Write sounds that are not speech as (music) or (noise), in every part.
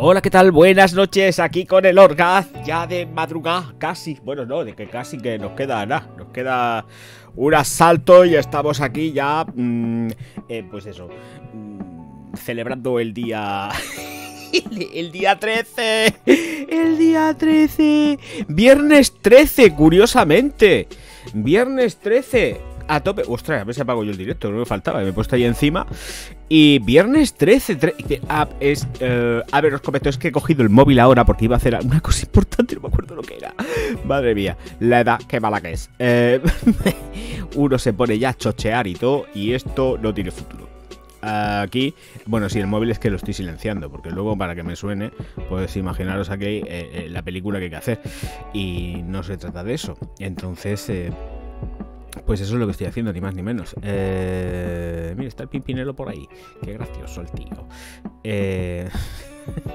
Hola, ¿qué tal? Buenas noches, aquí con el Orgaz, ya de madrugada, casi, bueno, no, de que casi que nos queda nada, nos queda un asalto y estamos aquí ya, mm, eh, pues eso, mm, celebrando el día... (laughs) el día 13, el día 13, viernes 13, curiosamente, viernes 13, a tope. Ostras, a ver si apago yo el directo, no me faltaba, me he puesto ahí encima. Y viernes 13. 13, es, eh, a ver, os comento, es que he cogido el móvil ahora porque iba a hacer una cosa importante, no me acuerdo lo que era. Madre mía, la edad, qué mala que es. Eh, (laughs) uno se pone ya a chochear y todo, y esto no tiene futuro. Aquí, bueno, si el móvil es que lo estoy silenciando, porque luego para que me suene, pues imaginaros aquí eh, la película que hay que hacer. Y no se trata de eso. Entonces, pues eso es lo que estoy haciendo, ni más ni menos. Eh, mira, está el pimpinelo por ahí. Qué gracioso el tío. Eh, (laughs)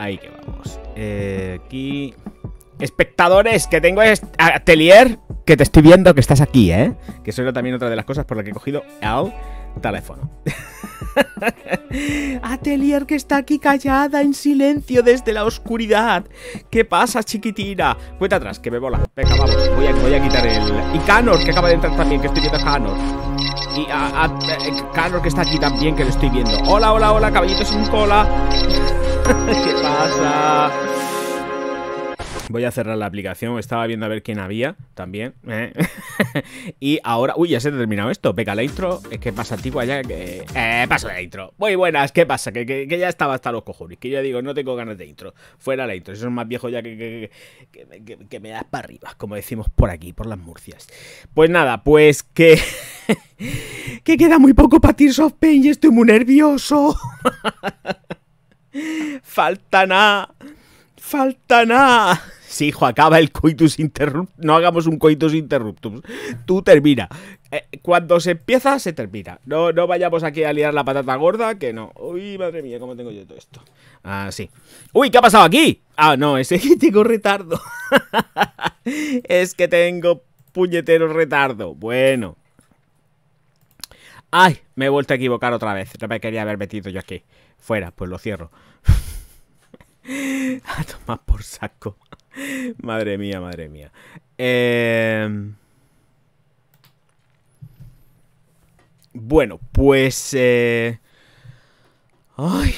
ahí que vamos. Eh, aquí. Espectadores, que tengo es Atelier, que te estoy viendo que estás aquí, ¿eh? Que eso era también otra de las cosas por las que he cogido el teléfono. (laughs) Atelier que está aquí callada en silencio desde la oscuridad. ¿Qué pasa, chiquitina? Cuenta atrás, que me bola. Venga, vamos. Voy a, voy a quitar el... Y Canor, que acaba de entrar también, que estoy viendo a Canor. Y a, eh, Canor, que está aquí también, que lo estoy viendo. Hola, hola, hola, caballito sin cola. (laughs) ¿Qué pasa? Voy a cerrar la aplicación, estaba viendo a ver quién había también. ¿eh? (laughs) y ahora, uy, ya se ha terminado esto. Venga, la intro, es que pasa antigua ya que... Eh, paso la intro. Muy buenas, ¿qué pasa? Que, que, ya estaba hasta los cojones, que ya digo, no tengo ganas de intro. Fuera la intro, eso es más viejo ya que, que me das para arriba, como decimos por aquí, por las Murcias. Pues nada, pues que... (laughs) que queda muy poco para Tears soft Pain y estoy muy nervioso. (laughs) Falta nada. Falta nada. Sí, hijo, acaba el coitus interruptus. No hagamos un coitus interruptus. Tú termina. Eh, cuando se empieza, se termina. No, no vayamos aquí a liar la patata gorda, que no. Uy, madre mía, cómo tengo yo todo esto. Ah, sí. Uy, ¿qué ha pasado aquí? Ah, no, es que (laughs) tengo retardo. (laughs) es que tengo puñetero retardo. Bueno. Ay, me he vuelto a equivocar otra vez. No me quería haber metido yo aquí. Fuera, pues lo cierro. (laughs) a tomar por saco madre mía, madre mía. Em, bueno, pues... Eh... Ay.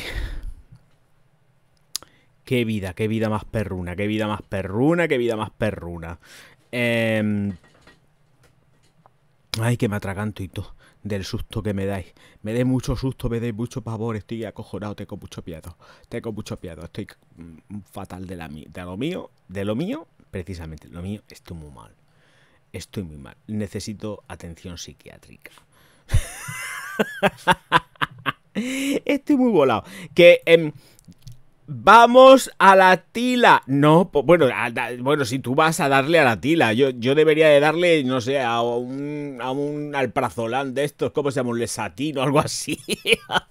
Qué vida, qué vida más perruna, qué vida más perruna, qué vida más perruna. Em, ay, que me atraganto y todo del susto que me dais. Me dais mucho susto, me dais mucho pavor, estoy acojonado, tengo mucho miedo. Tengo mucho piado. estoy mm, fatal de, la, de lo mío, de lo mío, precisamente, lo mío, estoy muy mal. Estoy muy mal. Necesito atención psiquiátrica. (laughs) estoy muy volado. Que... Em, Vamos a la tila. No, bueno, bueno, si tú vas a darle a la tila, yo, yo debería de darle, no sé, a un, a alprazolán de estos, ¿cómo se llama? Un lesatino, algo así.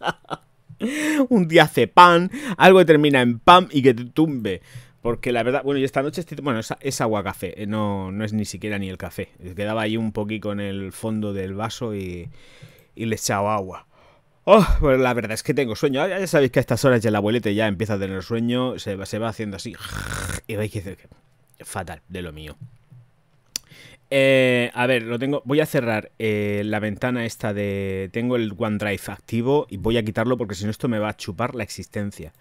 (laughs) un pan algo que termina en pam y que te tumbe. Porque la verdad, bueno, y esta noche bueno, es, agua café, eh, no, no es ni siquiera ni el café. Quedaba ahí un poquito en el fondo del vaso y, y le echaba agua. Oh, pues la verdad es que tengo sueño. Ah, ya, sabéis que a estas horas ya el abuelito ya empieza a tener sueño. Se va, haciendo así. (laughs) Y decir que fatal de lo mío. Eh, a ver, lo tengo. Voy a cerrar eh, la ventana esta de. Tengo el OneDrive activo y voy a quitarlo porque si no, esto me va a chupar la existencia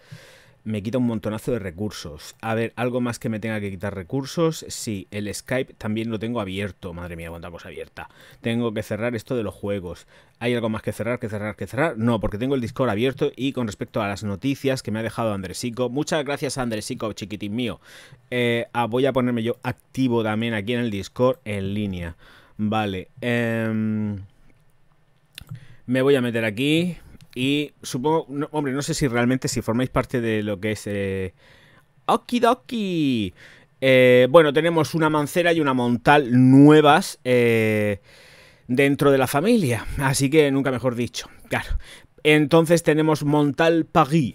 me quita un montonazo de recursos. A ver, algo más que me tenga que quitar recursos. Sí, el Skype también lo tengo abierto. Madre mía, cuánta cosa abierta. Tengo que cerrar esto de los juegos. ¿Hay algo más que cerrar, que cerrar, que cerrar? No, porque tengo el Discord abierto y con respecto a las noticias que me ha dejado Andresico. Muchas gracias a Andresico, chiquitín mío. Eh, ah, voy a ponerme yo activo también aquí en el Discord en línea. Vale. Em, me voy a meter aquí. Y supongo, hombre, no sé si realmente si formáis parte de lo que es... Eh, Okidoki. Eh, bueno, tenemos una mancera y una montal nuevas eh, dentro de la familia. Así que nunca mejor dicho. Claro. Entonces tenemos Montal Paris.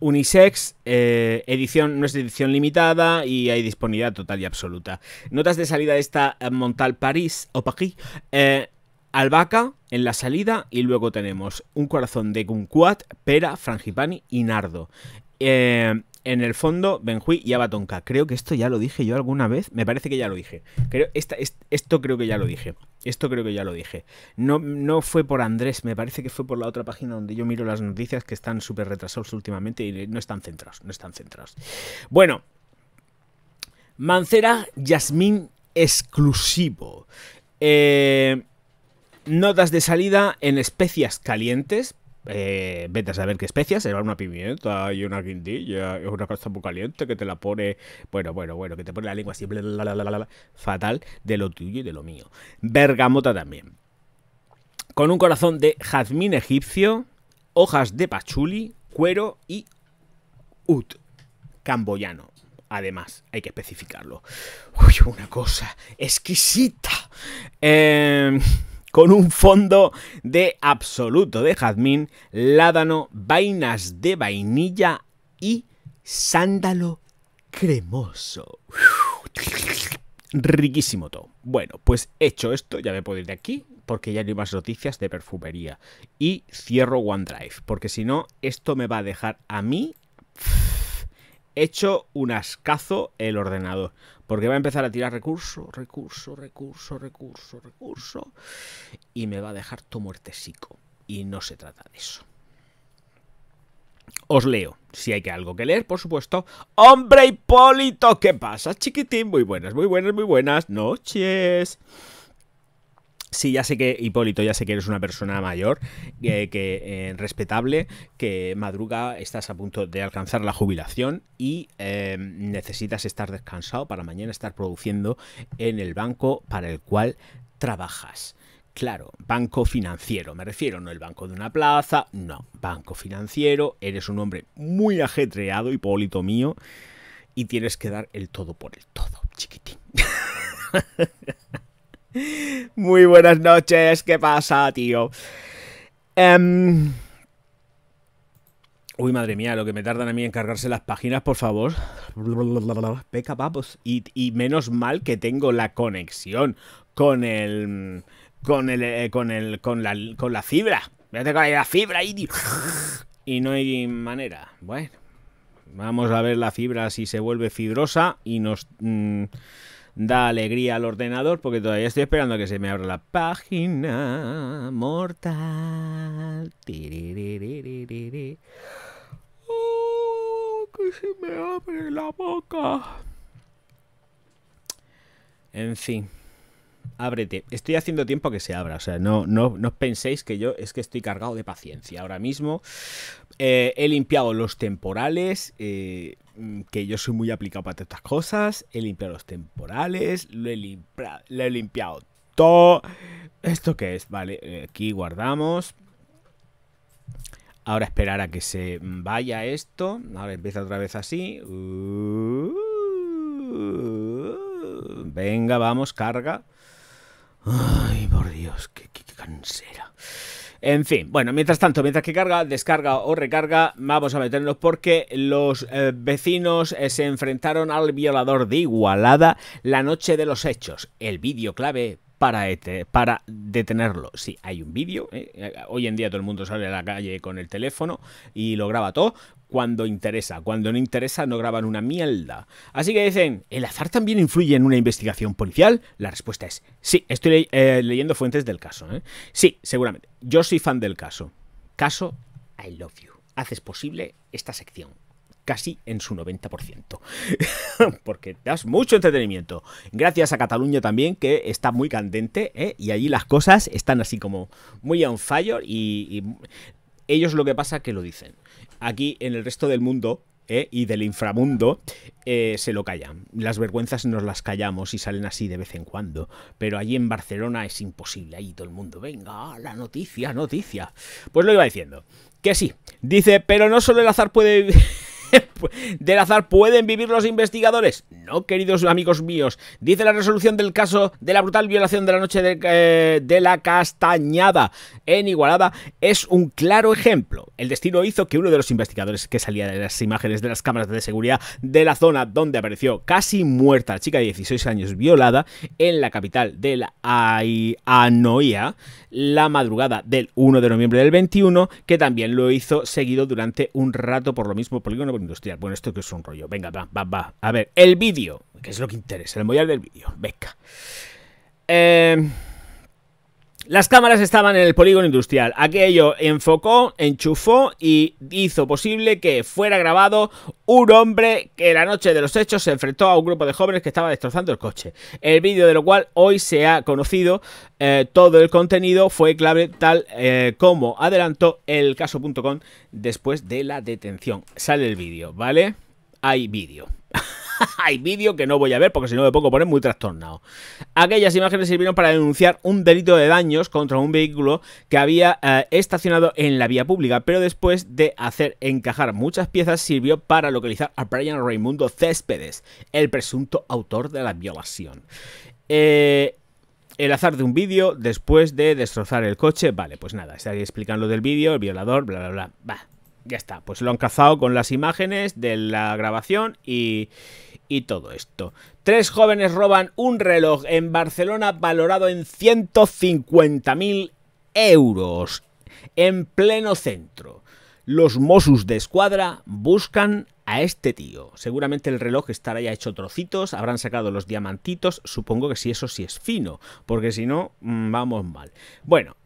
unisex, edición, no es edición limitada y hay disponibilidad total y absoluta. Notas de salida de esta Montal Paris o Paris albahaca en la salida y luego tenemos un corazón de kumquat, pera, frangipani y nardo. Eh, en el fondo, benjuí y Abatonca. Creo que esto ya lo dije yo alguna vez. Me parece que ya lo dije. Creo, esta, esto creo que ya lo dije. Esto creo que ya lo dije. No, no fue por Andrés, me parece que fue por la otra página donde yo miro las noticias que están súper retrasados últimamente y no están centrados. No están centrados. Bueno. Mancera Yasmín exclusivo. Eh, Notas de salida en especias calientes. Eh, vete a saber qué especias, Se va una pimienta y una guindilla, es una cosa muy caliente que te la pone, bueno, bueno, bueno, que te pone la lengua así, fatal, de lo tuyo y de lo mío. Bergamota también. Con un corazón de jazmín egipcio, hojas de pachuli, cuero y ut, camboyano. Además, hay que especificarlo. Uy, una cosa exquisita. Eh, con un fondo de absoluto de jazmín, ládano, vainas de vainilla y sándalo cremoso. Riquísimo todo. Bueno, pues hecho esto, ya me puedo ir de aquí porque ya no hay más noticias de perfumería. Y cierro OneDrive, porque si no, esto me va a dejar a mí hecho un ascazo el ordenador. Porque va a empezar a tirar recurso, recurso, recurso, recurso, recurso. Y me va a dejar tu muertesico. Y no se trata de eso. Os leo, si hay que algo que leer, por supuesto. ¡Hombre Hipólito! ¿Qué pasa, chiquitín? Muy buenas, muy buenas, muy buenas noches. Sí, ya sé que, Hipólito, ya sé que eres una persona mayor, que eh, respetable, que madruga, estás a punto de alcanzar la jubilación y em, necesitas estar descansado para mañana estar produciendo en el banco para el cual trabajas. Claro, banco financiero, me refiero, no el banco de una plaza, no, banco financiero, eres un hombre muy ajetreado, Hipólito mío, y tienes que dar el todo por el todo, chiquitín. (laughs) Muy buenas noches, ¿qué pasa, tío? Em, Uy, madre mía, lo que me tardan a mí en cargarse las páginas, por favor. Peca, Y, menos mal que tengo la conexión con el... Con el... Eh, con el... Con la, fibra. Vete con la fibra ahí, Y no hay manera. Bueno. Vamos a ver la fibra si se vuelve fibrosa y nos... Mm, da alegría al ordenador porque todavía estoy esperando a que se me abra la página mortal. Oh, que se me abre la boca. En fin ábrete. Estoy haciendo tiempo que se abra, o sea, no, no, penséis que yo es que estoy cargado de paciencia ahora mismo. Eh, he limpiado los temporales, eh, mm, que yo soy muy aplicado para estas cosas. He limpiado los temporales, lo he, limpiado, todo. ¿Esto qué es? Vale, eh, aquí guardamos. Ahora esperar a que se mm, vaya esto. Ahora empieza otra vez así. Uh, venga, vamos, carga. Ay, por Dios, qué, cansera. En fin, bueno, mientras tanto, mientras que carga, descarga o recarga, vamos a meternos porque los eh, vecinos eh, se enfrentaron al violador de Igualada la noche de los hechos. El vídeo clave este, para, detenerlo. Sí, hay un vídeo. ¿eh? Hoy en día todo el mundo sale a la calle con el teléfono y lo graba todo cuando interesa. Cuando no interesa no graban una mierda. Así que dicen, ¿el azar también influye en una investigación policial? La respuesta es sí. Estoy eh, leyendo fuentes del caso. ¿eh? Sí, seguramente. Yo soy fan del caso. Caso I Love You. Haces posible esta sección casi en su 90%. (laughs) Porque das mucho entretenimiento. Gracias a Cataluña también, que está muy candente, ¿eh? y allí las cosas están así como muy on fire y, y ellos lo que pasa que lo dicen. Aquí en el resto del mundo ¿eh? y del inframundo eh, se lo callan. Las vergüenzas nos las callamos y salen así de vez en cuando. Pero allí en Barcelona es imposible. Ahí todo el mundo, venga, la noticia, noticia. Pues lo iba diciendo. Que sí, dice, pero no solo el azar puede... (laughs) del azar pueden vivir los investigadores? No, queridos amigos míos. Dice la resolución del caso de la brutal violación de la noche eh, de, la Castañada en Igualada es un claro ejemplo. El destino hizo que uno de los investigadores que salía de las imágenes de las cámaras de seguridad de la zona donde apareció casi muerta la chica de 16 años violada en la capital de la Anoia la madrugada del 1 de noviembre del 21, que también lo hizo seguido durante un rato por lo mismo polígono industrial. Bueno, esto que es un rollo. Venga, va, va, va. A ver, el vídeo, que es lo que interesa, el mollar del vídeo. Venga. Eh. Las cámaras estaban en el polígono industrial. Aquello enfocó, enchufó y hizo posible que fuera grabado un hombre que la noche de los hechos se enfrentó a un grupo de jóvenes que estaba destrozando el coche. El vídeo de lo cual hoy se ha conocido eh, todo el contenido fue clave tal eh, como adelantó el caso.com después de la detención. Sale el vídeo, ¿vale? Hay vídeo. (laughs) Hay vídeo que no voy a ver porque si no me pongo poner muy trastornado. Aquellas imágenes sirvieron para denunciar un delito de daños contra un vehículo que había eh, estacionado en la vía pública, pero después de hacer encajar muchas piezas sirvió para localizar a Brian Raimundo Céspedes, el presunto autor de la violación. Eh, el azar de un vídeo después de destrozar el coche. Vale, pues nada, está ahí explicando lo del vídeo, el violador, bla, bla, bla. ya está. Pues lo han cazado con las imágenes de la grabación y, y todo esto. Tres jóvenes roban un reloj en Barcelona valorado en 150.000 euros en pleno centro. Los Mossos de Escuadra buscan a este tío. Seguramente el reloj estará ya hecho trocitos, habrán sacado los diamantitos, supongo que si eso sí es fino, porque si no, mm, vamos mal. Bueno,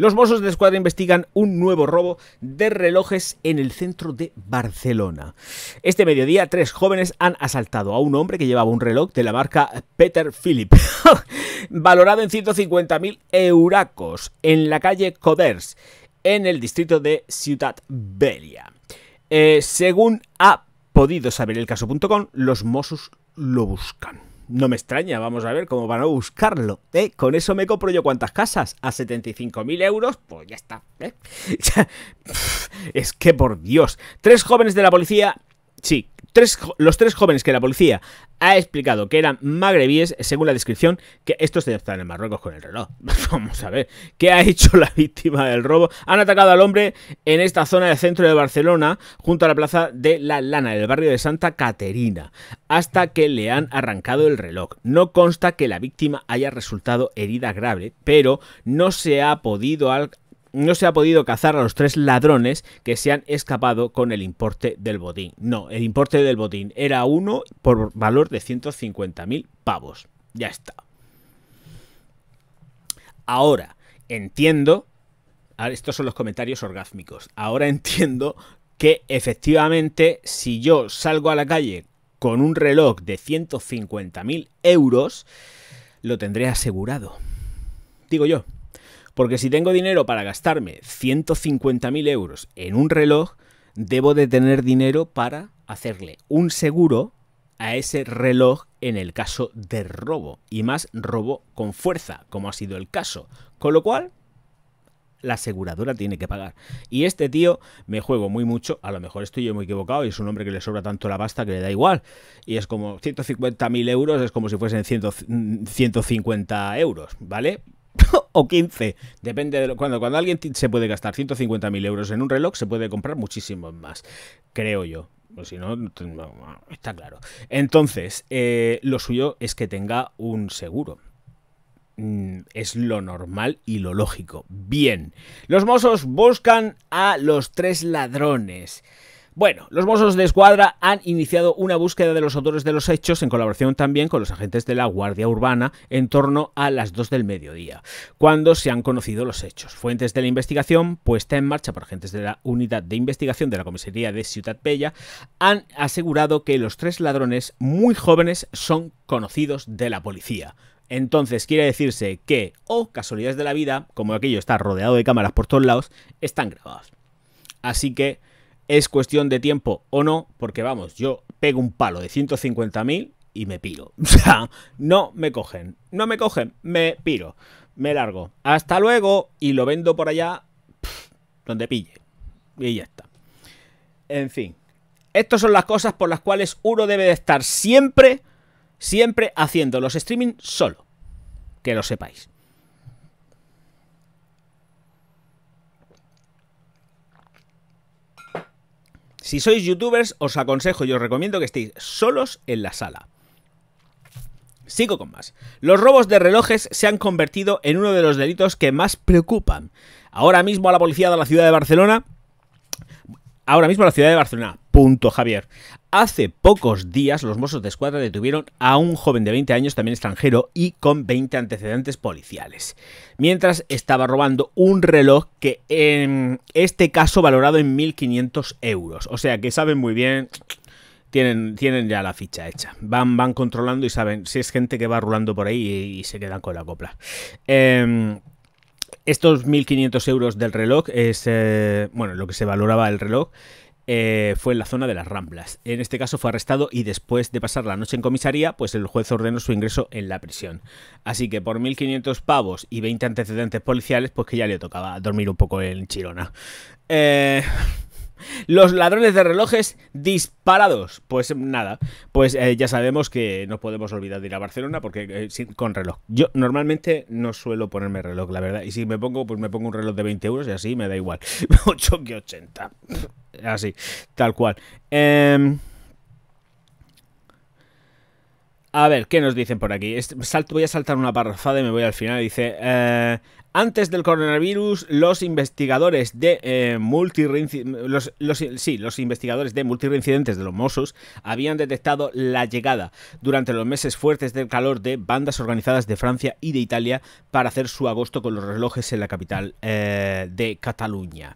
los Mossos de Escuadra investigan un nuevo robo de relojes en el centro de Barcelona. Este mediodía, tres jóvenes han asaltado a un hombre que llevaba un reloj de la marca Peter Philip, (laughs) valorado en 150.000 euracos, en la calle Coders, en el distrito de Ciudad Bella. Eh, según ha podido saber el caso.com, los Mossos lo buscan no me extraña, vamos a ver cómo van a buscarlo. ¿eh? Con eso me compro yo cuántas casas. A 75.000 euros, pues ya está. ¿eh? (laughs) es que por Dios. Tres jóvenes de la policía... Sí, tres, los tres jóvenes que la policía ha explicado que eran magrebíes, según la descripción, que estos están en Marruecos con el reloj. (laughs) Vamos a ver, ¿qué ha hecho la víctima del robo? Han atacado al hombre en esta zona del centro de Barcelona, junto a la plaza de La Lana, el barrio de Santa Caterina, hasta que le han arrancado el reloj. No consta que la víctima haya resultado herida grave, pero no se ha podido no se ha podido cazar a los tres ladrones que se han escapado con el importe del botín. No, el importe del botín era uno por valor de 150.000 pavos. Ya está. Ahora, entiendo... Estos son los comentarios orgásmicos. Ahora entiendo que efectivamente si yo salgo a la calle con un reloj de 150.000 euros, lo tendré asegurado. Digo yo. Porque si tengo dinero para gastarme 150.000 euros en un reloj, debo de tener dinero para hacerle un seguro a ese reloj en el caso de robo. Y más robo con fuerza, como ha sido el caso. Con lo cual, la aseguradora tiene que pagar. Y este tío me juego muy mucho, a lo mejor estoy yo muy equivocado y es un hombre que le sobra tanto la pasta que le da igual. Y es como 150.000 euros, es como si fuesen 150 mm, euros, ¿vale? (laughs) o 15. Depende de lo, cuando, cuando alguien se puede gastar 150.000 euros en un reloj, se puede comprar muchísimo más, creo yo. Pues si no, está claro. Entonces, eh, lo suyo es que tenga un seguro. Mm, es lo normal y lo lógico. Bien. Los mozos buscan a los tres ladrones. Bueno, los Mossos de Escuadra han iniciado una búsqueda de los autores de los hechos en colaboración también con los agentes de la Guardia Urbana en torno a las 2 del mediodía, cuando se han conocido los hechos. Fuentes de la investigación, puesta en marcha por agentes de la Unidad de Investigación de la Comisaría de Ciudad Bella, han asegurado que los tres ladrones muy jóvenes son conocidos de la policía. Entonces quiere decirse que, o casualidades de la vida, como aquello está rodeado de cámaras por todos lados, están grabados. Así que es cuestión de tiempo o no, porque vamos, yo pego un palo de 150.000 y me piro. (laughs) O sea, no me cogen, no me cogen, me piro, me largo. Hasta luego y lo vendo por allá donde pille. Y ya está. En fin, estas son las cosas por las cuales uno debe de estar siempre, siempre haciendo los streaming solo. Que lo sepáis. Si sois youtubers, os aconsejo y os recomiendo que estéis solos en la sala. Sigo con más. Los robos de relojes se han convertido en uno de los delitos que más preocupan. Ahora mismo a la policía de la ciudad de Barcelona. Ahora mismo a la ciudad de Barcelona. Punto, Javier. Hace pocos días los Mossos de Escuadra detuvieron a un joven de 20 años, también extranjero, y con 20 antecedentes policiales, mientras estaba robando un reloj que en em, este caso valorado en 1.500 euros. O sea que saben muy bien, tienen, tienen ya la ficha hecha. Van, van controlando y saben si es gente que va rulando por ahí y, se quedan con la copla. Em, estos 1.500 euros del reloj es, eh, bueno, lo que se valoraba el reloj eh, fue en la zona de las Ramblas. En este caso fue arrestado y después de pasar la noche en comisaría, pues el juez ordenó su ingreso en la prisión. Así que por 1.500 pavos y 20 antecedentes policiales, pues que ya le tocaba dormir un poco en Chirona. Eh, (laughs) los ladrones de relojes disparados. Pues nada, pues eh, ya sabemos que no podemos olvidar de ir a Barcelona porque con reloj. Yo normalmente no suelo ponerme reloj, la verdad. Y si me pongo, pues me pongo un reloj de 20 euros y así me da igual. 8 (laughs) que 80. Así, tal cual. Em, a ver, ¿qué nos dicen por aquí? salto, voy a saltar una parrafada y me voy al final. Dice, eh, antes del coronavirus, los investigadores de eh, multi los, investigadores de multireincidentes de los Mossos habían detectado la llegada durante los meses fuertes del calor de bandas organizadas de Francia y de Italia para hacer su agosto con los relojes en la capital eh, de Cataluña.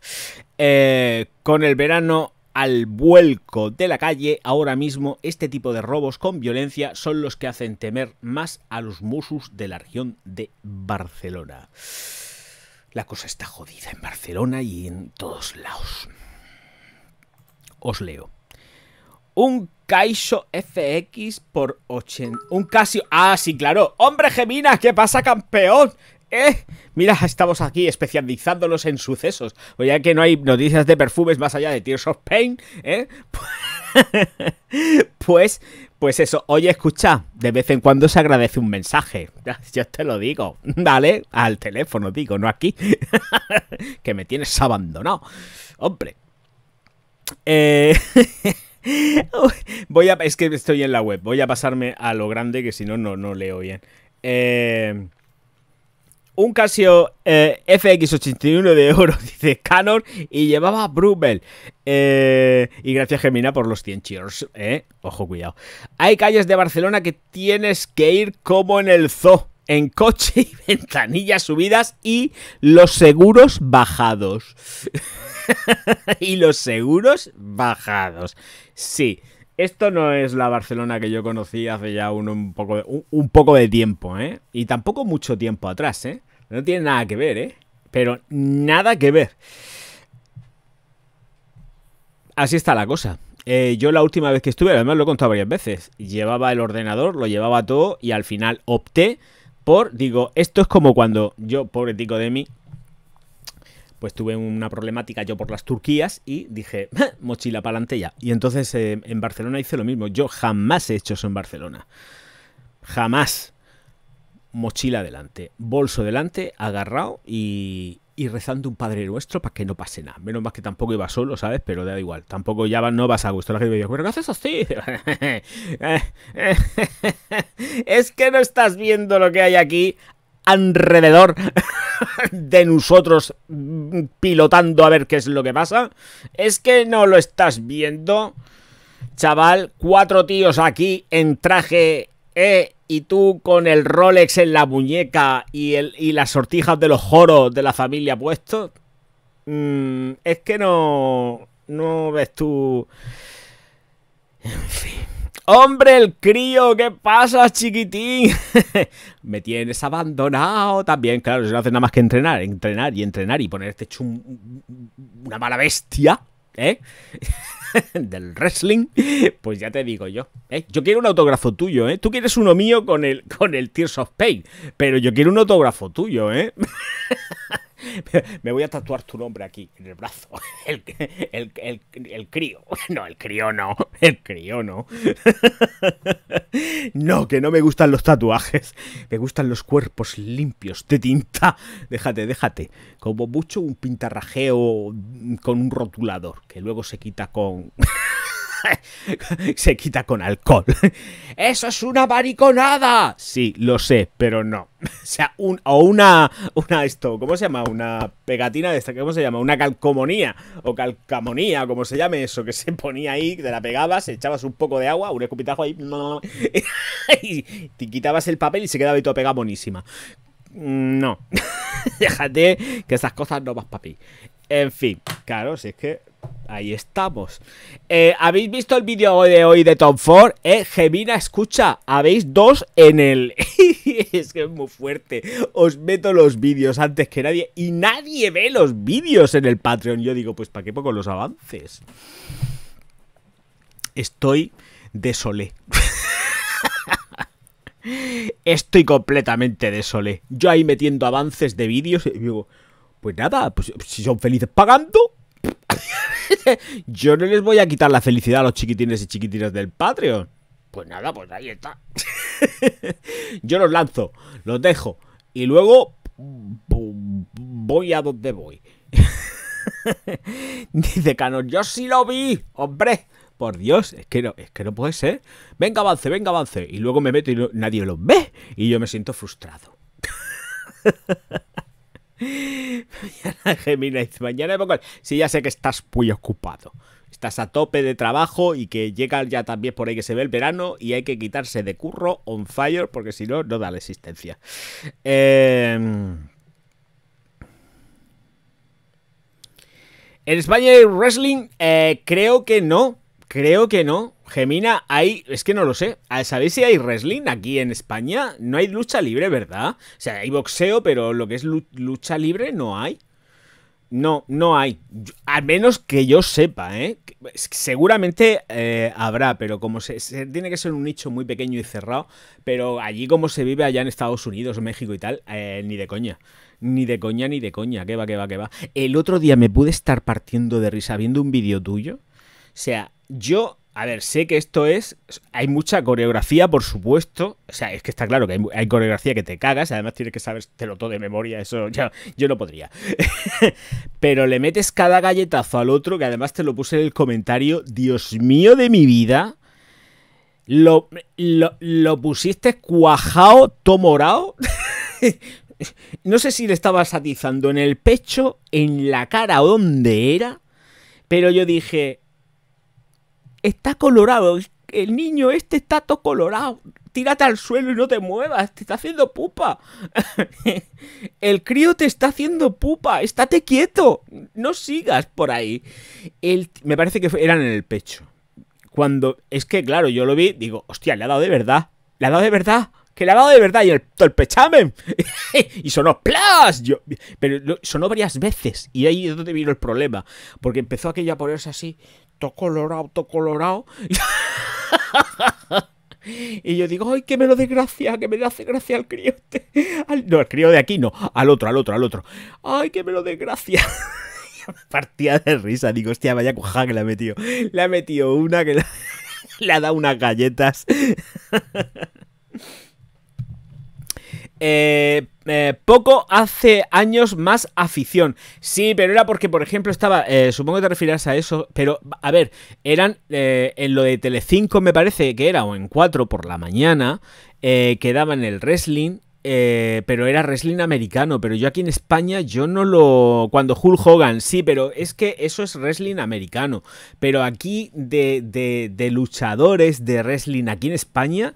Eh, con el verano al vuelco de la calle, ahora mismo este tipo de robos con violencia son los que hacen temer más a los musus de la región de Barcelona. La cosa está jodida en Barcelona y en todos lados. Os leo. Un Caixo FX por 80. Un Casio. Ah, sí, claro. ¡Hombre, Gemina! ¿Qué pasa, campeón? ¡Eh! Mira, estamos aquí especializándonos en sucesos. O ya que no hay noticias de perfumes más allá de Tears of Pain, ¿eh? (laughs) Pues, pues eso. Oye, escucha, de vez en cuando se agradece un mensaje. Yo te lo digo. Dale, al teléfono, digo, no aquí. (laughs) que me tienes abandonado. Hombre. Eh, (laughs) voy a. Es que estoy en la web. Voy a pasarme a lo grande que si no, no, no leo bien. Eh un Casio eh, FX81 de oro, (laughs) dice Canon, y llevaba Brummel. Eh, y gracias Gemina por los 100 cheers, eh. Ojo, cuidado. Hay calles de Barcelona que tienes que ir como en el zoo, en coche y (laughs) ventanillas subidas y los seguros bajados. (laughs) y los seguros bajados. Sí. Esto no es la Barcelona que yo conocí hace ya un, poco, de, poco de tiempo, ¿eh? Y tampoco mucho tiempo atrás, ¿eh? No tiene nada que ver, ¿eh? Pero nada que ver. Así está la cosa. Eh, yo la última vez que estuve, además lo he contado varias veces, llevaba el ordenador, lo llevaba todo y al final opté por, digo, esto es como cuando yo, pobre tico de mí, pues tuve una problemática yo por las Turquías y dije, ah, mochila para adelante ya. Y entonces eh, en Barcelona hice lo mismo. Yo jamás he hecho eso en Barcelona. Jamás. Mochila adelante, bolso delante, agarrado y, rezando un Padre Nuestro para que no pase nada. Menos más que tampoco iba solo, ¿sabes? Pero da igual. Tampoco ya no vas a gustar La gente me dice, ¿pero ¿no haces así? (laughs) Eh, eh, (laughs) es que no estás viendo lo que hay aquí alrededor (laughs) de nosotros mm, pilotando a ver qué es lo que pasa. Es que no lo estás viendo. Chaval, cuatro tíos aquí en traje eh, y tú con el Rolex en la muñeca y, el, y las sortijas de los joros de la familia puesto. Mm, es que no... No ves tú... En fin. Hombre, el crío, ¿qué pasa, chiquitín? (laughs) Me tienes abandonado también. Claro, si no haces nada más que entrenar, entrenar y entrenar y ponerte hecho una mala bestia, ¿eh? (laughs) del wrestling, pues ya te digo yo. ¿eh? Yo quiero un autógrafo tuyo, ¿eh? Tú quieres uno mío con el, con el Tears of Pain, pero yo quiero un autógrafo tuyo, ¿eh? (laughs) (laughs) Me voy a tatuar tu nombre aquí, en el brazo. (laughs) El, el, crío. (laughs) No, el crío no. El crío no. No, que no me gustan los tatuajes. Me gustan los cuerpos limpios de tinta. Déjate, déjate. Como mucho un pintarrajeo con un rotulador, que luego se quita con... (laughs) se quita con alcohol. (laughs) ¡Eso es una mariconada! Sí, lo sé, pero no. (laughs) O sea, o una, una esto, ¿cómo se llama? Una pegatina de esta, ¿cómo se llama? Una calcomonía o calcamonía, como se llame eso, que se ponía ahí, te la pegabas, echabas un poco de agua, un escupitajo ahí, y te quitabas el papel y se quedaba Y todo pegabonísima mm, No, déjate que esas cosas no vas papi. En fin, claro, si es que Ahí estamos. Eh, ¿Habéis visto el vídeo de hoy de Tom Ford? Eh, Gemina, escucha, habéis dos en el... (laughs) es que es muy fuerte. Os meto los vídeos antes que nadie. Y nadie ve los vídeos en el Patreon. Yo digo, pues ¿para qué pongo los avances? Estoy desolé. (laughs) Estoy completamente desolé. Yo ahí metiendo avances de vídeos y digo, pues nada, pues, si son felices pagando (laughs) Yo no les voy a quitar la felicidad a los chiquitines y chiquitinas del Patreon. Pues nada, pues ahí está. (laughs) Yo los lanzo, los dejo. Y luego voy a donde voy. (laughs) Dice Canon, yo sí lo vi, hombre. Por Dios, es que no, es que no puede ser. Venga, avance, venga, avance. Y luego me meto y nadie lo ve. Y yo me siento frustrado. Mañana, (laughs) mañana Sí, ya sé que estás muy ocupado. Estás a tope de trabajo y que llega ya también por ahí que se ve el verano y hay que quitarse de curro on fire porque si no, no da la existencia. Em, en España hay wrestling, eh, creo que no. Creo que no. Gemina, hay. Es que no lo sé. Ah, ¿Sabéis si hay wrestling aquí en España? No hay lucha libre, ¿verdad? O sea, hay boxeo, pero lo que es lucha libre no hay. No, no hay. al menos que yo sepa, ¿eh? Seguramente eh, habrá, pero como se, tiene que ser un nicho muy pequeño y cerrado, pero allí como se vive allá en Estados Unidos, México y tal, eh, ni de coña. Ni de coña, ni de coña. Qué va, qué va, qué va. El otro día me pude estar partiendo de risa viendo un vídeo tuyo o sea, yo, a ver, sé que esto es. Hay mucha coreografía, por supuesto. O sea, es que está claro que hay, coreografía que te cagas. Además, tienes que saber te lo todo de memoria. Eso (laughs) ya, yo no podría. (laughs) Pero le metes cada galletazo al otro, que además te lo puse en el comentario. Dios mío de mi vida. Lo, lo, pusiste cuajao, tomorao. (laughs) no sé si le estaba satizando en el pecho, en la cara o donde era, pero yo dije, está colorado. El niño este está todo colorado. Tírate al suelo y no te muevas. Te está haciendo pupa. (laughs) el crío te está haciendo pupa. Estate quieto. No sigas por ahí. El, me parece que eran en el pecho. Cuando. Es que, claro, yo lo vi. Digo, hostia, le ha dado de verdad. Le ha dado de verdad que le ha dado de verdad y el, el pechamen. (laughs) y sonó ¡plas! Yo, pero sonó varias veces y ahí es donde vino el problema, porque empezó aquello a ponerse así todo colorado, todo colorado. Y yo digo, ay, que me lo desgracia, que me hace gracia al crío este". Al, no, al crío de aquí no, al otro, al otro, al otro. Ay, que me lo desgracia. (laughs) partía de risa, digo, hostia, vaya cuaja que la ha metido. Le ha metido una que la, (laughs) le ha dado unas galletas. (laughs) Eh, eh, poco hace años más afición. Sí, pero era porque, por ejemplo, estaba, eh, supongo que te refieras a eso, pero a ver, eran en lo de Telecinco me parece que era, o en 4 por la mañana, que daban el wrestling. pero era wrestling americano, pero yo aquí en España yo no lo... Cuando Hulk Hogan, sí, pero es que eso es wrestling americano. Pero aquí de luchadores de wrestling aquí en España,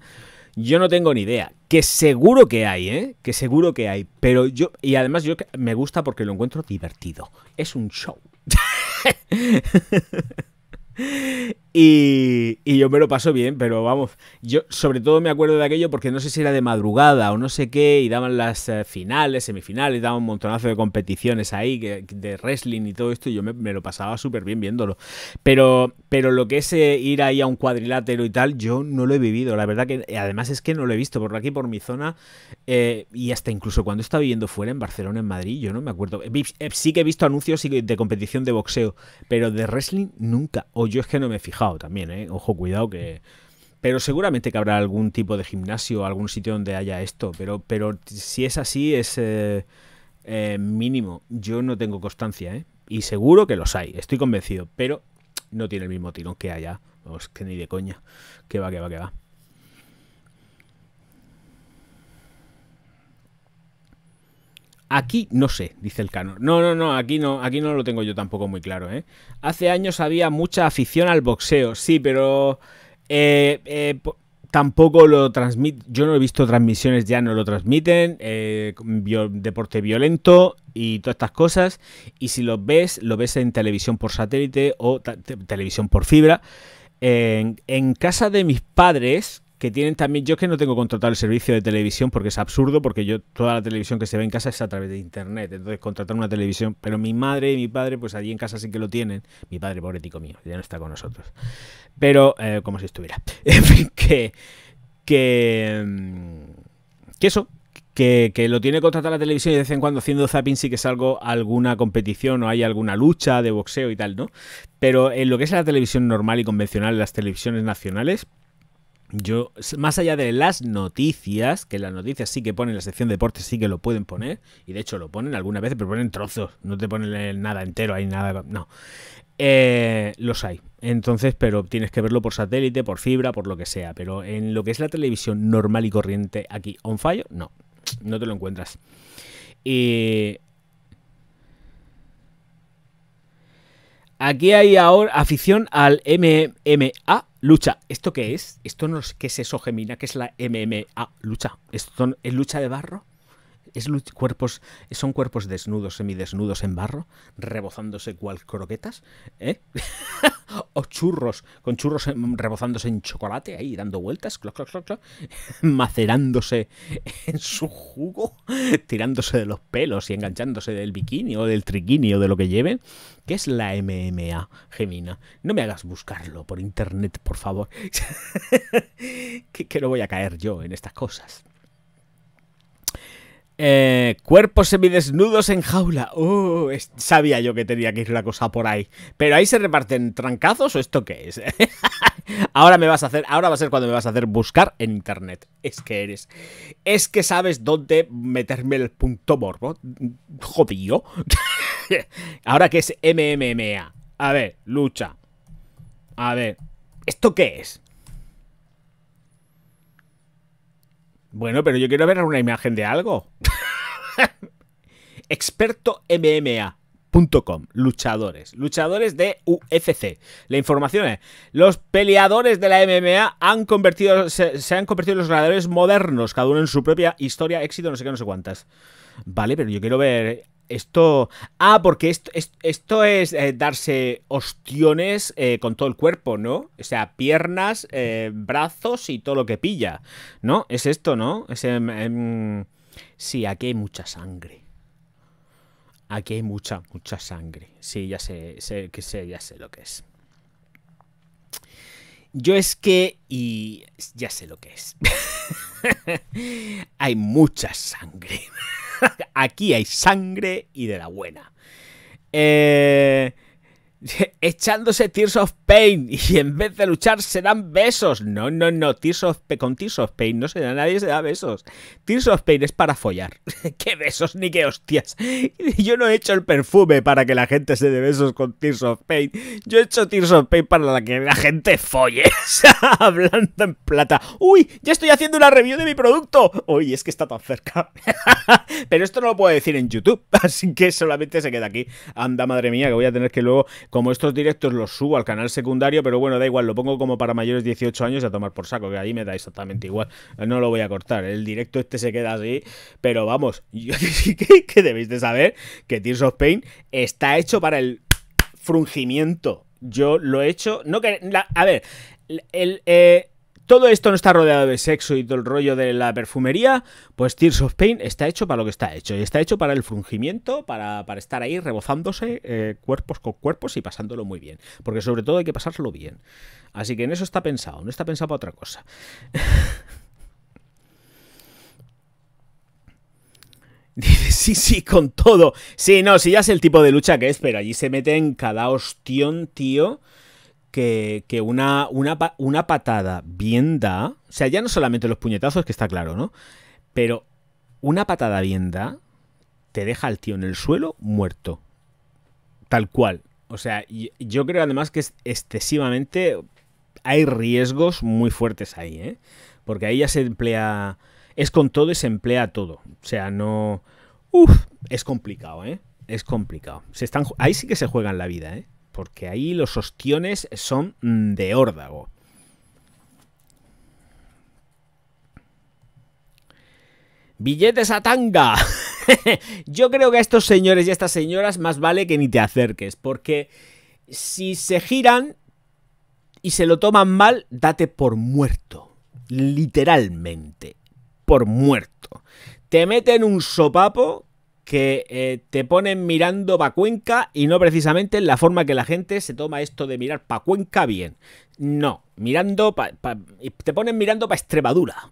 yo no tengo ni idea que seguro que hay, ¿eh? Que seguro que hay. Pero yo, y además yo me gusta porque lo encuentro divertido. Es un show. (laughs) Y, yo me lo paso bien, pero vamos, yo sobre todo me acuerdo de aquello porque no sé si era de madrugada o no sé qué, y daban las eh, finales, semifinales, daban un montonazo de competiciones ahí, de wrestling y todo esto, y yo me, lo pasaba súper bien viéndolo. Pero, pero lo que es eh, ir ahí a un cuadrilátero y tal, yo no lo he vivido, la verdad que además es que no lo he visto por aquí, por mi zona, eh, y hasta incluso cuando estaba viviendo fuera, en Barcelona, en Madrid, yo no me acuerdo. Sí que he visto anuncios de competición de boxeo, pero de wrestling nunca, o yo es que no me he fijado también, ¿eh? Ojo, cuidado que... Pero seguramente que habrá algún tipo de gimnasio, algún sitio donde haya esto, pero, pero si es así es eh, eh, mínimo. Yo no tengo constancia, Y seguro que los hay, estoy convencido, pero no tiene el mismo tirón que allá. Pues que ni de coña. Que va, que va, que va. Aquí no sé, dice el Cano. No, no, no, aquí no, aquí no lo tengo yo tampoco muy claro, ¿eh? Hace años había mucha afición al boxeo, sí, pero eh, eh, tampoco lo transmite. Yo no he visto transmisiones, ya no lo transmiten. deporte violento y todas estas cosas. Y si lo ves, lo ves en televisión por satélite o televisión por fibra. en casa de mis padres, que tienen también, yo es que no tengo contratado el servicio de televisión porque es absurdo, porque yo toda la televisión que se ve en casa es a través de internet, entonces contratar una televisión, pero mi madre y mi padre, pues allí en casa sí que lo tienen, mi padre, pobre tico mío, ya no está con nosotros, pero eh, como si estuviera, (laughs) en fin, que, que, eso, que, que, lo tiene contratada la televisión y de vez en cuando haciendo zapping sí que salgo a alguna competición o hay alguna lucha de boxeo y tal, ¿no? Pero en lo que es la televisión normal y convencional, las televisiones nacionales, yo, más allá de las noticias, que las noticias sí que ponen, la sección de deportes sí que lo pueden poner, y de hecho lo ponen algunas veces, pero ponen trozos, no te ponen nada entero, hay nada, no. Eh, los hay. Entonces, pero tienes que verlo por satélite, por fibra, por lo que sea. Pero en lo que es la televisión normal y corriente aquí, on fallo, no. No te lo encuentras. Y Aquí hay ahora afición al MMA Lucha, ¿esto qué es? ¿Esto no es, qué es eso, Gemina? ¿Qué es la MMA lucha? ¿Esto es lucha de barro? Es cuerpos, son cuerpos desnudos, semidesnudos en barro, rebozándose cual croquetas, ¿eh? (laughs) o churros, con churros rebozándose en chocolate, ahí dando vueltas, cloc, cloc, cloc, (laughs) macerándose en su jugo, (laughs) tirándose de los pelos y enganchándose del bikini o del triquini o de lo que lleven. ¿Qué es la MMA, Gemina? No me hagas buscarlo por internet, por favor. que, que no voy a caer yo en estas cosas. Eh, cuerpos semidesnudos en jaula. Uh, sabía yo que tenía que ir la cosa por ahí. Pero ahí se reparten trancazos o esto qué es. (laughs) ahora me vas a hacer, ahora va a ser cuando me vas a hacer buscar en internet. Es que eres, es que sabes dónde meterme el punto morbo. Jodido. (laughs) ahora que es MMMA. A ver, lucha. A ver, ¿esto qué es? Bueno, pero yo quiero ver una imagen de algo. (laughs) Expertomma.com Luchadores. Luchadores de UFC. La información es: los peleadores de la MMA han convertido, se, han convertido en los ganadores modernos, cada uno en su propia historia, éxito, no sé qué, no sé cuántas. Vale, pero yo quiero ver esto. Ah, porque esto, es eh, darse ostiones eh, con todo el cuerpo, ¿no? O sea, piernas, eh, brazos y todo lo que pilla, ¿no? Es esto, ¿no? Em, em, sí, aquí hay mucha sangre. Aquí hay mucha, mucha sangre. Sí, ya sé, sé, que sé, ya sé lo que es. Yo es que. Y. Ya sé lo que es. (laughs) hay mucha sangre. (laughs) (laughs) Aquí hay sangre y de la buena. Eh, (laughs) echándose Tears of Pain y en vez de luchar se dan besos. No, no, no, Tears of con Tears of Pain no se da, nadie se da besos. Tears of Pain es para follar. (laughs) ¿Qué besos ni qué hostias? (laughs) Yo no he hecho el perfume para que la gente se dé besos con Tears of Pain. Yo he hecho Tears of Pain para que la gente folle. Hablando en plata. ¡Uy! Ya estoy haciendo una review de mi producto. Uy, es que está tan cerca. Pero esto no lo puedo decir en YouTube, así que solamente se queda aquí. Anda, madre mía, que voy a tener que luego como estos directos los subo al canal secundario, pero bueno, da igual, lo pongo como para mayores 18 años a tomar por saco, que ahí me da exactamente igual. No lo voy a cortar, el directo este se queda así, pero vamos, (laughs) yo, que, que debéis de saber que Tears of Pain está hecho para el frungimiento. Yo lo he hecho, no que... a ver, el, eh, todo esto no está rodeado de sexo y todo el rollo de la perfumería, pues Tears of Pain está hecho para lo que está hecho. Y está hecho para el frungimiento, para, estar ahí rebozándose eh, cuerpos con cuerpos y pasándolo muy bien. Porque sobre todo hay que pasarlo bien. Así que en eso está pensado, no está pensado para otra cosa. (laughs) sí, sí, con todo. Sí, no, sí, ya es el tipo de lucha que es, pero allí se mete en cada ostión, tío que, una, una, una, patada bien da, o sea, ya no solamente los puñetazos, que está claro, ¿no? Pero una patada bien da te deja al tío en el suelo muerto. Tal cual. O sea, yo creo además que es excesivamente hay riesgos muy fuertes ahí, ¿eh? Porque ahí ya se emplea. Es con todo y se emplea todo. O sea, no. Uf, es complicado, ¿eh? Es complicado. Se están, ahí sí que se juegan la vida, ¿eh? porque ahí los ostiones son mm, de órdago. Billetes a tanga. (laughs) Yo creo que a estos señores y a estas señoras más vale que ni te acerques, porque si se giran y se lo toman mal, date por muerto. Literalmente, por muerto. Te meten un sopapo que eh, te ponen mirando pa' Cuenca y no precisamente la forma que la gente se toma esto de mirar pa' Cuenca bien. No, mirando pa, te ponen mirando pa' Extremadura.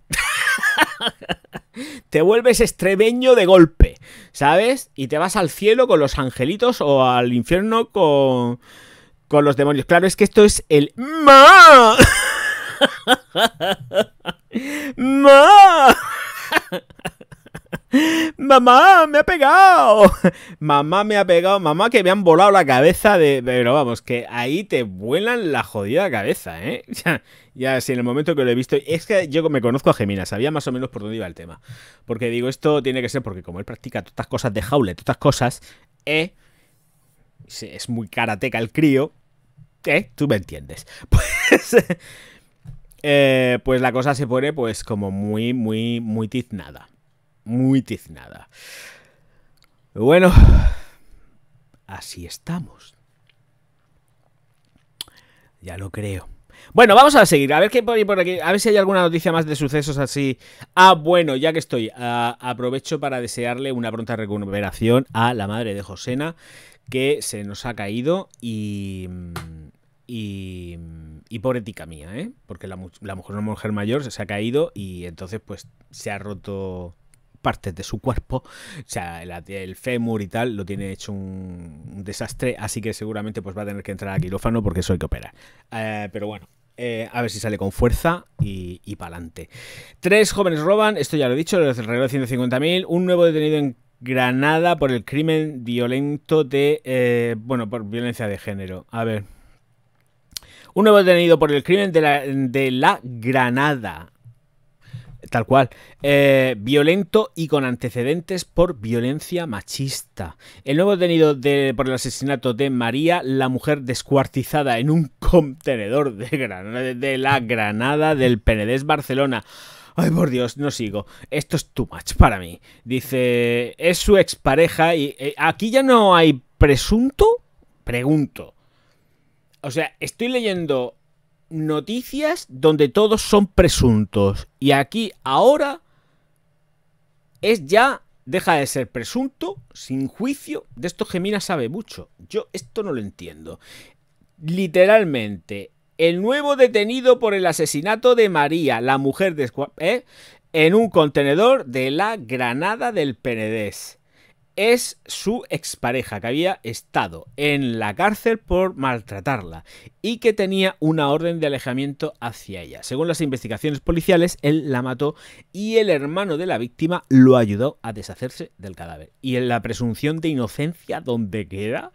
(laughs) te vuelves estrebeño de golpe, ¿sabes? Y te vas al cielo con los angelitos o al infierno con, con los demonios. Claro, es que esto es el... ¡Ma! (laughs) ¡Ma! (laughs) mamá, me ha pegado, (laughs) mamá, me ha pegado, mamá, que me han volado la cabeza de... Pero vamos, que ahí te vuelan la jodida cabeza, ¿eh? (laughs) Ya, si en el momento que lo he visto... Es que yo me conozco a Gemina, sabía más o menos por dónde iba el tema. Porque digo, esto tiene que ser porque como él practica todas estas cosas de jaula, todas estas cosas, ¿eh? Es muy karateca el crío, ¿eh? Tú me entiendes. (laughs) Pues... Eh, pues la cosa se pone pues como muy, muy, muy tiznada muy tiznada. Bueno, así estamos. Ya lo creo. Bueno, vamos a seguir. A ver qué por aquí. A ver si hay alguna noticia más de sucesos así. Ah, bueno, ya que estoy, ah, aprovecho para desearle una pronta recuperación a la madre de Josena, que se nos ha caído y. Mm, y, mm, y por ética mía, ¿eh? Porque la, mujer mayor se ha caído y entonces pues se ha roto partes de su cuerpo, o sea, el, fémur y tal, lo tiene hecho un, desastre, así que seguramente pues va a tener que entrar a quirófano porque eso hay que operar. Eh, pero bueno, eh, a ver si sale con fuerza y, y para adelante. Tres jóvenes roban, esto ya lo he dicho, el regalo de 150.000, un nuevo detenido en Granada por el crimen violento de... Eh, bueno, por violencia de género. A ver. Un nuevo detenido por el crimen de la, de la Granada. Tal cual. Eh, violento y con antecedentes por violencia machista. El nuevo detenido por el asesinato de María, la mujer descuartizada en un contenedor de, granada, de la Granada del Penedés Barcelona. Ay, por Dios, no sigo. Esto es too much para mí. Dice, es su expareja y eh, aquí ya no hay presunto. Pregunto. O sea, estoy leyendo noticias donde todos son presuntos. Y aquí ahora es ya, deja de ser presunto, sin juicio. De esto Gemina sabe mucho. Yo esto no lo entiendo. Literalmente, el nuevo detenido por el asesinato de María, la mujer de... ¿eh? en un contenedor de la Granada del Penedés es su expareja que había estado en la cárcel por maltratarla y que tenía una orden de alejamiento hacia ella. Según las investigaciones policiales, él la mató y el hermano de la víctima lo ayudó a deshacerse del cadáver. ¿Y en la presunción de inocencia dónde queda?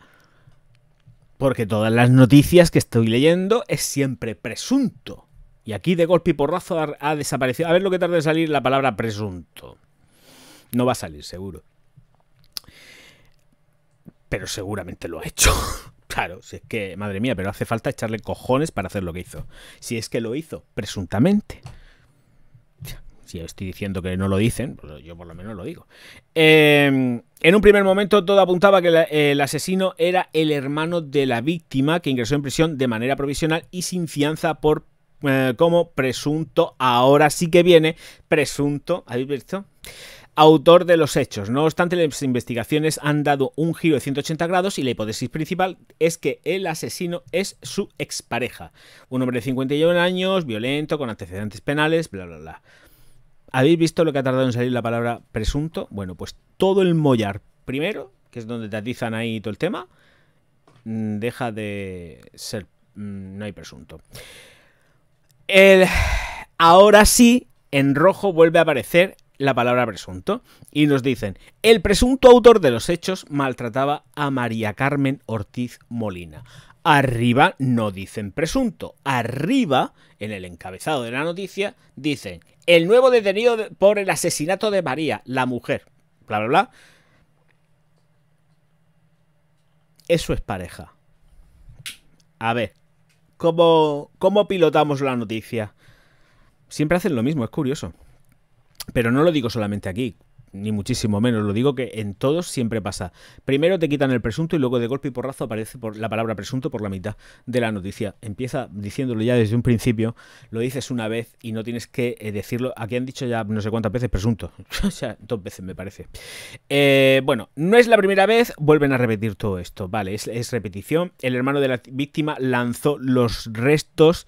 Porque todas las noticias que estoy leyendo es siempre presunto. Y aquí de golpe y porrazo ha desaparecido. A ver lo que tarda en salir la palabra presunto. No va a salir, seguro pero seguramente lo ha hecho. (laughs) claro, si es que, madre mía, pero hace falta echarle cojones para hacer lo que hizo. Si es que lo hizo, presuntamente. Si estoy diciendo que no lo dicen, pues yo por lo menos lo digo. Em, en un primer momento todo apuntaba que el asesino era el hermano de la víctima que ingresó en prisión de manera provisional y sin fianza por eh, como presunto. Ahora sí que viene presunto. ¿Habéis visto? autor de los hechos. No obstante, las investigaciones han dado un giro de 180 grados y la hipótesis principal es que el asesino es su expareja. Un hombre de 51 años, violento, con antecedentes penales, bla, bla, bla. ¿Habéis visto lo que ha tardado en salir la palabra presunto? Bueno, pues todo el mollar primero, que es donde te atizan ahí todo el tema, mm, deja de ser... Mm, no hay presunto. Ahora sí, en rojo vuelve a aparecer la palabra presunto y nos dicen, el presunto autor de los hechos maltrataba a María Carmen Ortiz Molina. Arriba no dicen presunto, arriba, en el encabezado de la noticia, dicen, el nuevo detenido por el asesinato de María, la mujer, bla, bla, bla. Eso es pareja. A ver, ¿cómo, cómo pilotamos la noticia? Siempre hacen lo mismo, es curioso. Pero no lo digo solamente aquí, ni muchísimo menos. Lo digo que en todos siempre pasa. Primero te quitan el presunto y luego de golpe y porrazo aparece por la palabra presunto por la mitad de la noticia. Empieza diciéndolo ya desde un principio, lo dices una vez y no tienes que eh, decirlo. Aquí han dicho ya no sé cuántas veces presunto. (laughs) o sea, dos veces me parece. Eh, bueno, no es la primera vez, vuelven a repetir todo esto. Vale, es repetición. El hermano de la víctima lanzó los restos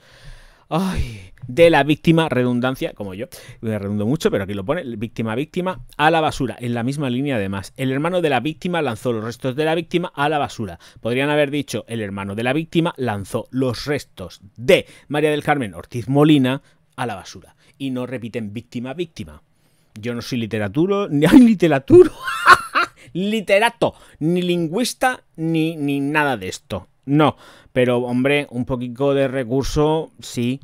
Ay, de la víctima, redundancia, como yo, me redundo mucho, pero aquí lo pone, víctima, víctima, a la basura, en la misma línea además. El hermano de la víctima lanzó los restos de la víctima a la basura. Podrían haber dicho, el hermano de la víctima lanzó los restos de María del Carmen Ortiz Molina a la basura. Y no repiten víctima, víctima. Yo no soy literaturo, (laughs) ni hay literatura, (laughs) literato, ni lingüista, ni, ni nada de esto no. Pero, hombre, un poquito de recurso, sí.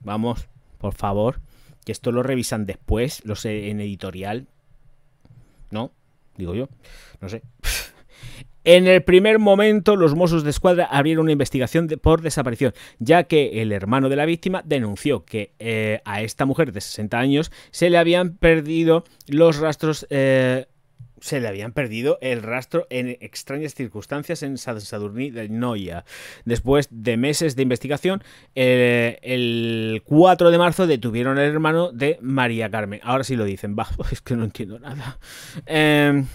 Vamos, por favor. Que esto lo revisan después, lo sé, en editorial. ¿No? Digo yo. No sé. (laughs) En el primer momento, los Mossos de Escuadra abrieron una investigación por desaparición, ya que el hermano de la víctima denunció que eh, a esta mujer de 60 años se le habían perdido los rastros eh, se le habían perdido el rastro en extrañas circunstancias en San Sadurní de Noia. Después de meses de investigación, el 4 de marzo detuvieron al hermano de María Carmen. Ahora sí lo dicen, va, (laughs) es que no entiendo nada. Em,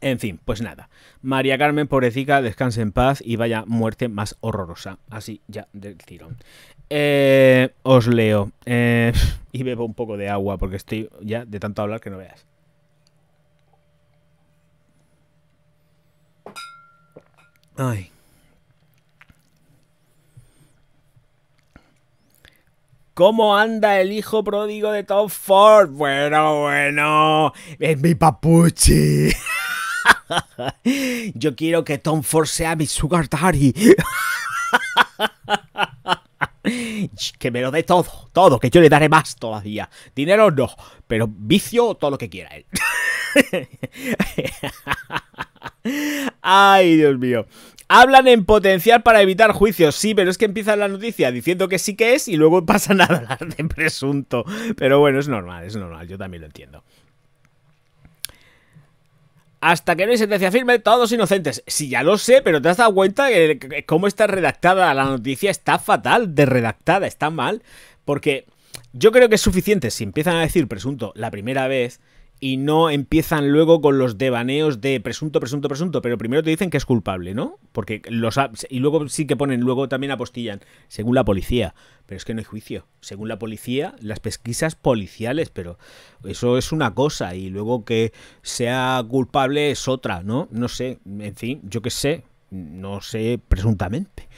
en fin, pues nada. María Carmen, pobrecita, descanse en paz y vaya muerte más horrorosa. Así ya del tirón. Eh, os leo. Eh, (laughs) y bebo un poco de agua porque estoy ya de tanto hablar que no veas. Ay. ¿Cómo anda el hijo pródigo de Tom Ford? Bueno, bueno, es mi papuchi. (laughs) Yo quiero que Tom Ford sea mi sugar daddy. (laughs) que me lo dé todo, todo, que yo le daré más todavía. Dinero no, pero vicio todo lo que quiera él. (laughs) Ay, Dios mío. Hablan en potencial para evitar juicios. Sí, pero es que empieza la noticia diciendo que sí que es y luego (laughs) pasa nada de presunto. Pero bueno, es normal, es normal. Yo también lo entiendo. Hasta que no hay sentencia firme, todos inocentes. Sí, ya lo sé, pero te has dado cuenta que cómo está redactada la noticia. Está fatal de redactada, está mal. Porque yo creo que es suficiente si empiezan a decir presunto la primera vez y no empiezan luego con los devaneos de presunto, presunto, presunto, pero primero te dicen que es culpable, ¿no? Porque los y luego sí que ponen, luego también apostillan, según la policía, pero es que no hay juicio. Según la policía, las pesquisas policiales, pero eso es una cosa y luego que sea culpable es otra, ¿no? No sé, en fin, yo qué sé, no sé, presuntamente.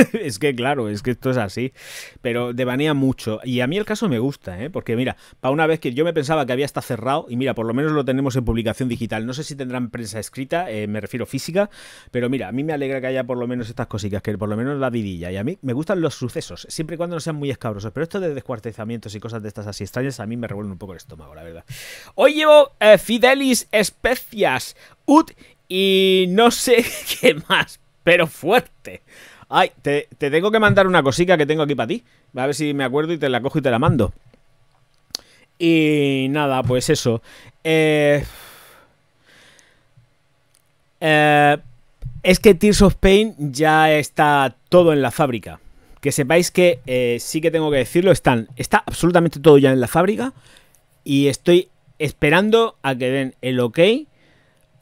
(laughs) es que claro, es que esto es así. Pero devanea mucho. Y a mí el caso me gusta, ¿eh? porque mira, para una vez que yo me pensaba que había hasta. cerrado, y mira, por lo menos lo tenemos en publicación digital. No sé si tendrán prensa escrita, eh, me refiero física, pero mira, a mí me alegra que haya por lo menos estas cositas, que por lo menos la vidilla. Y a mí me gustan los sucesos, siempre y cuando no sean muy escabrosos. Pero esto de descuartizamientos y cosas de estas así extrañas, a mí me revuelven un poco el estómago, la verdad. Hoy llevo eh, Fidelis Especias. Ut y no sé (laughs) qué más, pero fuerte. Ay, te, tengo que mandar una cosica que tengo aquí para ti. A ver si me acuerdo y te la cojo y te la mando. Y nada, pues eso. Eh, eh, es que Tears of Pain ya está todo en la fábrica. Que sepáis que eh, sí que tengo que decirlo, están, está absolutamente todo ya en la fábrica. Y estoy esperando a que den el ok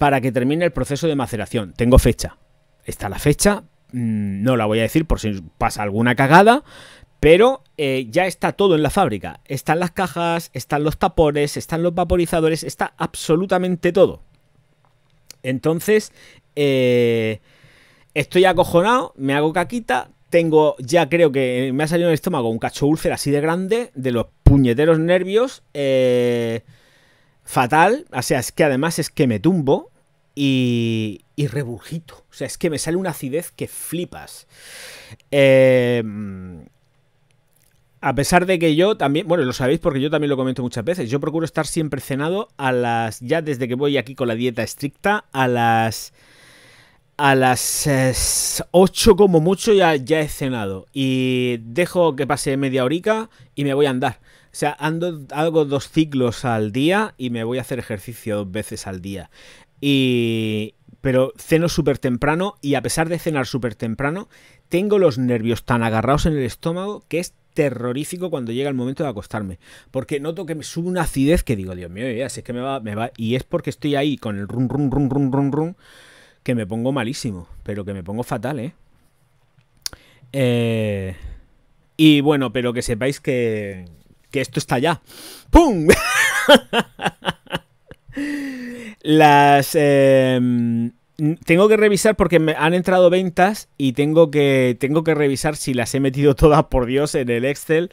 para que termine el proceso de maceración. Tengo fecha. Está la fecha, mm, no la voy a decir por si pasa alguna cagada, pero eh, ya está todo en la fábrica. Están las cajas, están los tapones, están los vaporizadores, está absolutamente todo. Entonces, eh, estoy acojonado, me hago caquita, tengo, ya creo que me ha salido en el estómago un cacho úlcera así de grande, de los puñeteros nervios, eh, fatal, o sea, es que además es que me tumbo, y, y rebujito. O sea, es que me sale una acidez que flipas. Em, a pesar de que yo también, bueno, lo sabéis porque yo también lo comento muchas veces, yo procuro estar siempre cenado a las, ya desde que voy aquí con la dieta estricta, a las... A las 8 eh, como mucho ya, ya he cenado y dejo que pase media horica y me voy a andar. O sea, ando, hago dos ciclos al día y me voy a hacer ejercicio dos veces al día. Y, pero ceno súper temprano y a pesar de cenar súper temprano, tengo los nervios tan agarrados en el estómago que es terrorífico cuando llega el momento de acostarme. Porque noto que me sube una acidez que digo, Dios mío, ya, si es que me va, me va. Y es porque estoy ahí con el rum, rum, rum, rum, rum, rum, que me pongo malísimo, pero que me pongo fatal, ¿eh? eh y bueno, pero que sepáis que, que esto está ya. ¡Pum! (laughs) Las. Em, tengo que revisar porque han entrado ventas y tengo que, tengo que revisar si las he metido (laughs) todas, por Dios, en el Excel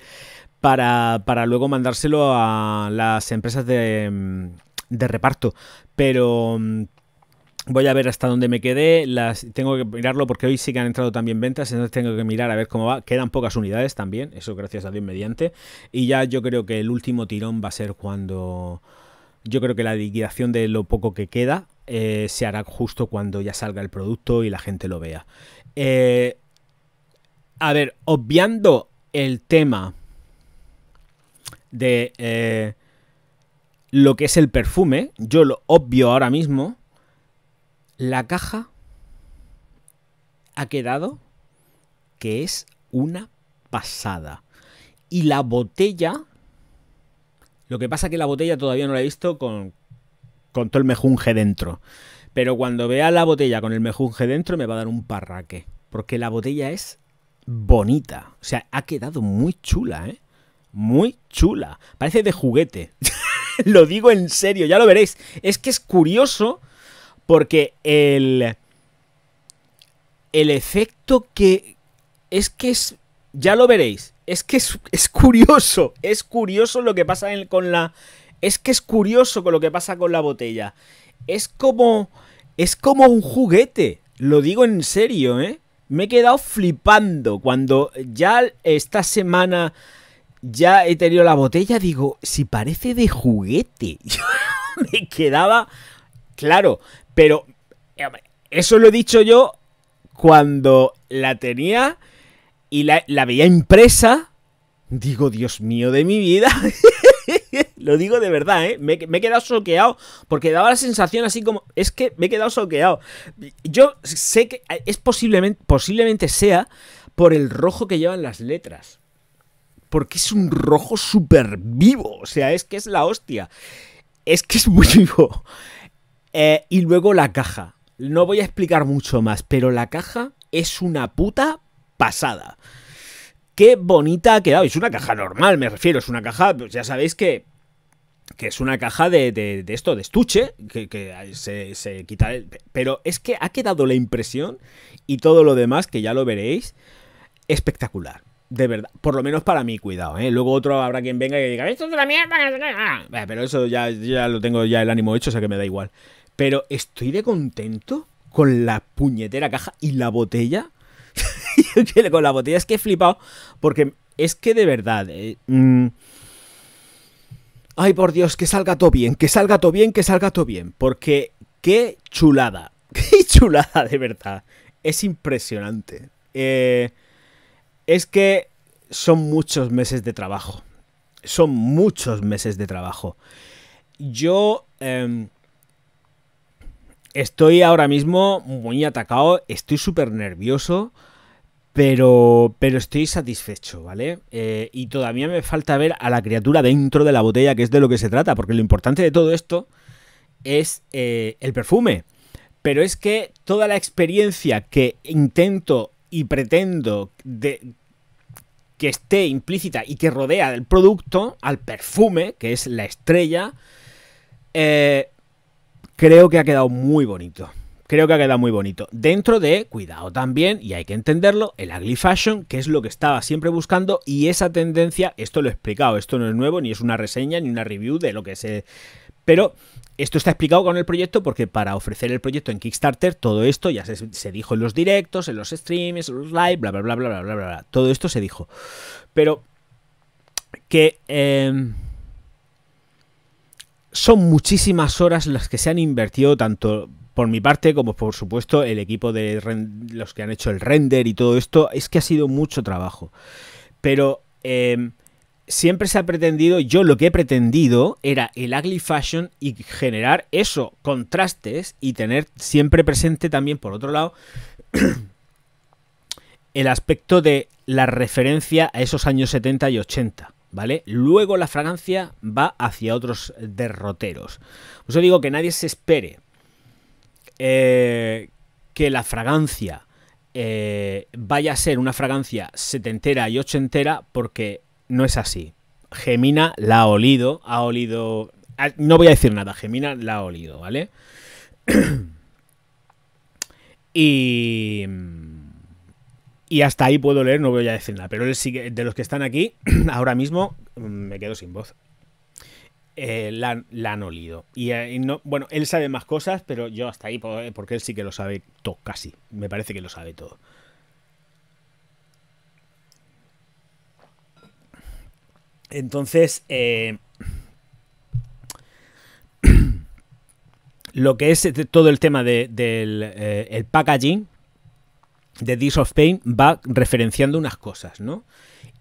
para, luego mandárselo a las empresas de, em, reparto. Pero, em, Voy a ver hasta dónde me quedé. Las, tengo que mirarlo porque hoy sí que han entrado también ventas. Entonces tengo que mirar a ver cómo va. Quedan pocas unidades también. Eso gracias a Dios mediante. Y ya yo creo que el último tirón va a ser cuando, yo creo que la liquidación de lo poco que queda eh, se hará justo cuando ya salga el producto y la gente lo vea. Eh, a ver, obviando el tema de eh, lo que es el perfume, yo lo obvio ahora mismo, la caja ha quedado que es una pasada. Y la botella lo que pasa es que la botella todavía no la he visto con, todo el mejunje dentro. Pero cuando vea la botella con el mejunje dentro me va a dar un parraque. Porque la botella es bonita. O sea, ha quedado muy chula, ¿eh? Muy chula. Parece de juguete. (laughs) lo digo en serio, ya lo veréis. Es que es curioso porque el... El efecto que... Es que es... Ya lo veréis es que es, curioso, es curioso lo que pasa con la... Es que es curioso con lo que pasa con la botella. Es como... Es como un juguete. Lo digo en serio, ¿eh? Me he quedado flipando cuando ya esta semana ya he tenido la botella. Digo, si parece de juguete. (laughs) me quedaba... Claro, pero... Eh, eso lo he dicho yo cuando la tenía y la, la veía impresa, digo, Dios mío de mi vida. (laughs) Lo digo de verdad, ¿eh? Me, he quedado soqueado. Porque daba la sensación así como. Es que me he quedado soqueado. Yo sé que es posiblemente, posiblemente sea por el rojo que llevan las letras. Porque es un rojo súper vivo. O sea, es que es la hostia. Es que es muy vivo. Eh, y luego la caja. No voy a explicar mucho más, pero la caja es una puta pasada. Qué bonita ha quedado. Es una caja normal, me refiero. Es una caja, pues ya sabéis que que es una caja de, de, esto, de estuche, que, se, se, quita... pero es que ha quedado la impresión y todo lo demás, que ya lo veréis, espectacular. De verdad, por lo menos para mí, cuidado, ¿eh? Luego otro habrá quien venga y diga, esto es la mierda. Ah, pero eso ya, ya lo tengo ya el ánimo hecho, o sea que me da igual. Pero estoy de contento con la puñetera caja y la botella (laughs) con la botella es que he flipado. Porque es que de verdad. Eh, mm. ay, por Dios, que salga todo bien, que salga todo bien, que salga todo bien. Porque qué chulada. (laughs) Qué chulada, de verdad. Es impresionante. Eh, es que son muchos meses de trabajo. Son muchos meses de trabajo. Yo em, estoy ahora mismo muy atacado, estoy súper nervioso. Pero, pero estoy satisfecho, ¿vale? Eh, y todavía me falta ver a la criatura dentro de la botella, que es de lo que se trata, porque lo importante de todo esto es eh, el perfume. Pero es que toda la experiencia que intento y pretendo que esté implícita y que rodea del producto, al perfume, que es la estrella, eh, creo que ha quedado muy bonito. Creo que ha quedado muy bonito. Dentro de, cuidado también, y hay que entenderlo, el ugly fashion, que es lo que estaba siempre buscando, y esa tendencia, esto lo he explicado, esto no es nuevo, ni es una reseña, ni una review de lo que se... Pero esto está explicado con el proyecto porque para ofrecer el proyecto en Kickstarter, todo esto ya se, dijo en los directos, en los streams, en los live, bla, bla, bla, bla, bla, bla, bla. Todo esto se dijo. Pero que em, son muchísimas horas las que se han invertido tanto por mi parte, como por supuesto el equipo de los que han hecho el render y todo esto, es que ha sido mucho trabajo. Pero em, siempre se ha pretendido, yo lo que he pretendido era el ugly fashion y generar eso, contrastes y tener siempre presente también, por otro lado, (clears throat) el aspecto de la referencia a esos años 70 y 80. ¿Vale? Luego la fragancia va hacia otros derroteros. Yo digo que nadie se espere eh, que la fragancia eh, vaya a ser una fragancia setentera y ochentera, porque no es así. Gemina la ha olido, ha olido... Ah, no voy a decir nada, Gemina la ha olido, ¿vale? (clears throat) y... Y hasta ahí puedo leer, no voy a decir nada. Pero de los que están aquí, (clears throat) ahora mismo mm, me quedo sin voz. Eh, la, han olido. Eh, y, no, bueno, él sabe más cosas, pero yo hasta ahí, eh, porque él sí que lo sabe todo, casi. Me parece que lo sabe todo. Entonces, lo que es todo el tema del packaging de This of Pain va referenciando unas cosas, ¿no?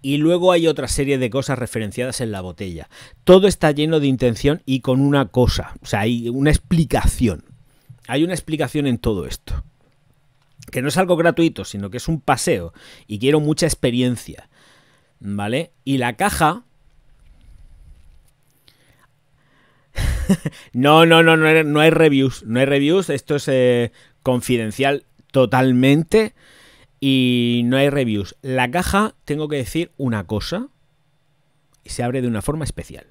Y luego hay otra serie de cosas referenciadas en la botella. Todo está lleno de intención y con una cosa, o sea, hay una explicación. Hay una explicación en todo esto. Que no es algo gratuito, sino que es un paseo. Y quiero mucha experiencia. ¿Vale? Y la caja, (laughs) no, no, no, no, hay reviews. No hay reviews. Esto es eh, confidencial totalmente y no hay reviews. La caja, tengo que decir una cosa, se abre de una forma especial.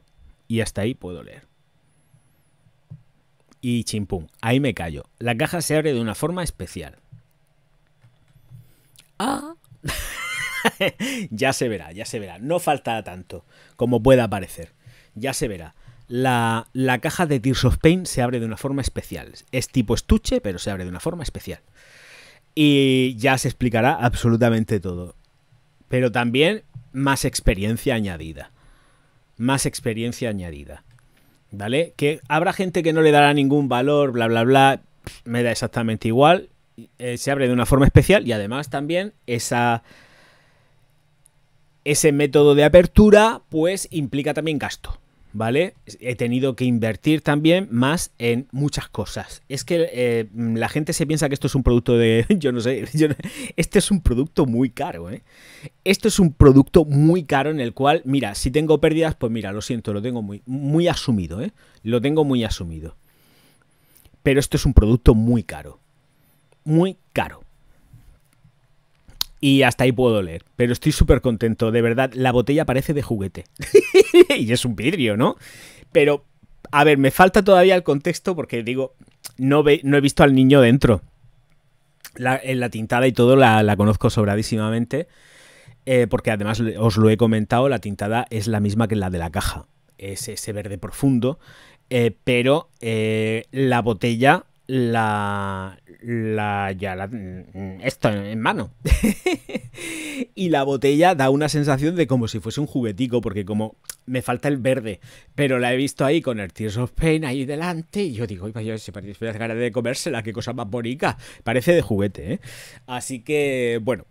Y hasta ahí puedo leer. Y chimpum, ahí me callo. La caja se abre de una forma especial. Ah. (laughs) ya se verá, ya se verá. No faltará tanto como pueda parecer. Ya se verá. La, la caja de Tears of Pain se abre de una forma especial. Es tipo estuche, pero se abre de una forma especial y ya se explicará absolutamente todo. Pero también más experiencia añadida. Más experiencia añadida. ¿Vale? Que habrá gente que no le dará ningún valor, bla, bla, bla. Me da exactamente igual. Eh, se abre de una forma especial y además también esa, ese método de apertura pues implica también gasto. ¿vale? He tenido que invertir también más en muchas cosas. Es que eh, la gente se piensa que esto es un producto de, (laughs) yo no sé, (laughs) este es un producto muy caro, ¿eh? Esto es un producto muy caro en el cual, mira, si tengo pérdidas, pues mira, lo siento, lo tengo muy, muy asumido, ¿eh? Lo tengo muy asumido. Pero esto es un producto muy caro. Muy caro. Y hasta ahí puedo leer. Pero estoy súper contento. De verdad, la botella parece de juguete. (laughs) y es un vidrio, ¿no? Pero, a ver, me falta todavía el contexto porque digo, no, no he visto al niño dentro. La, en eh, la tintada y todo la, conozco sobradísimamente. Eh, porque además os lo he comentado, la tintada es la misma que la de la caja. Es ese verde profundo. Eh, pero la botella la, la, mm, esto en mano. (laughs) y la botella da una sensación de como si fuese un juguetico, porque como me falta el verde, pero la he visto ahí con el Tears of Pain ahí delante, y yo digo, Ay, vaya, se parece de comérsela, qué cosa más bonita, parece de juguete, ¿eh? Así que, bueno,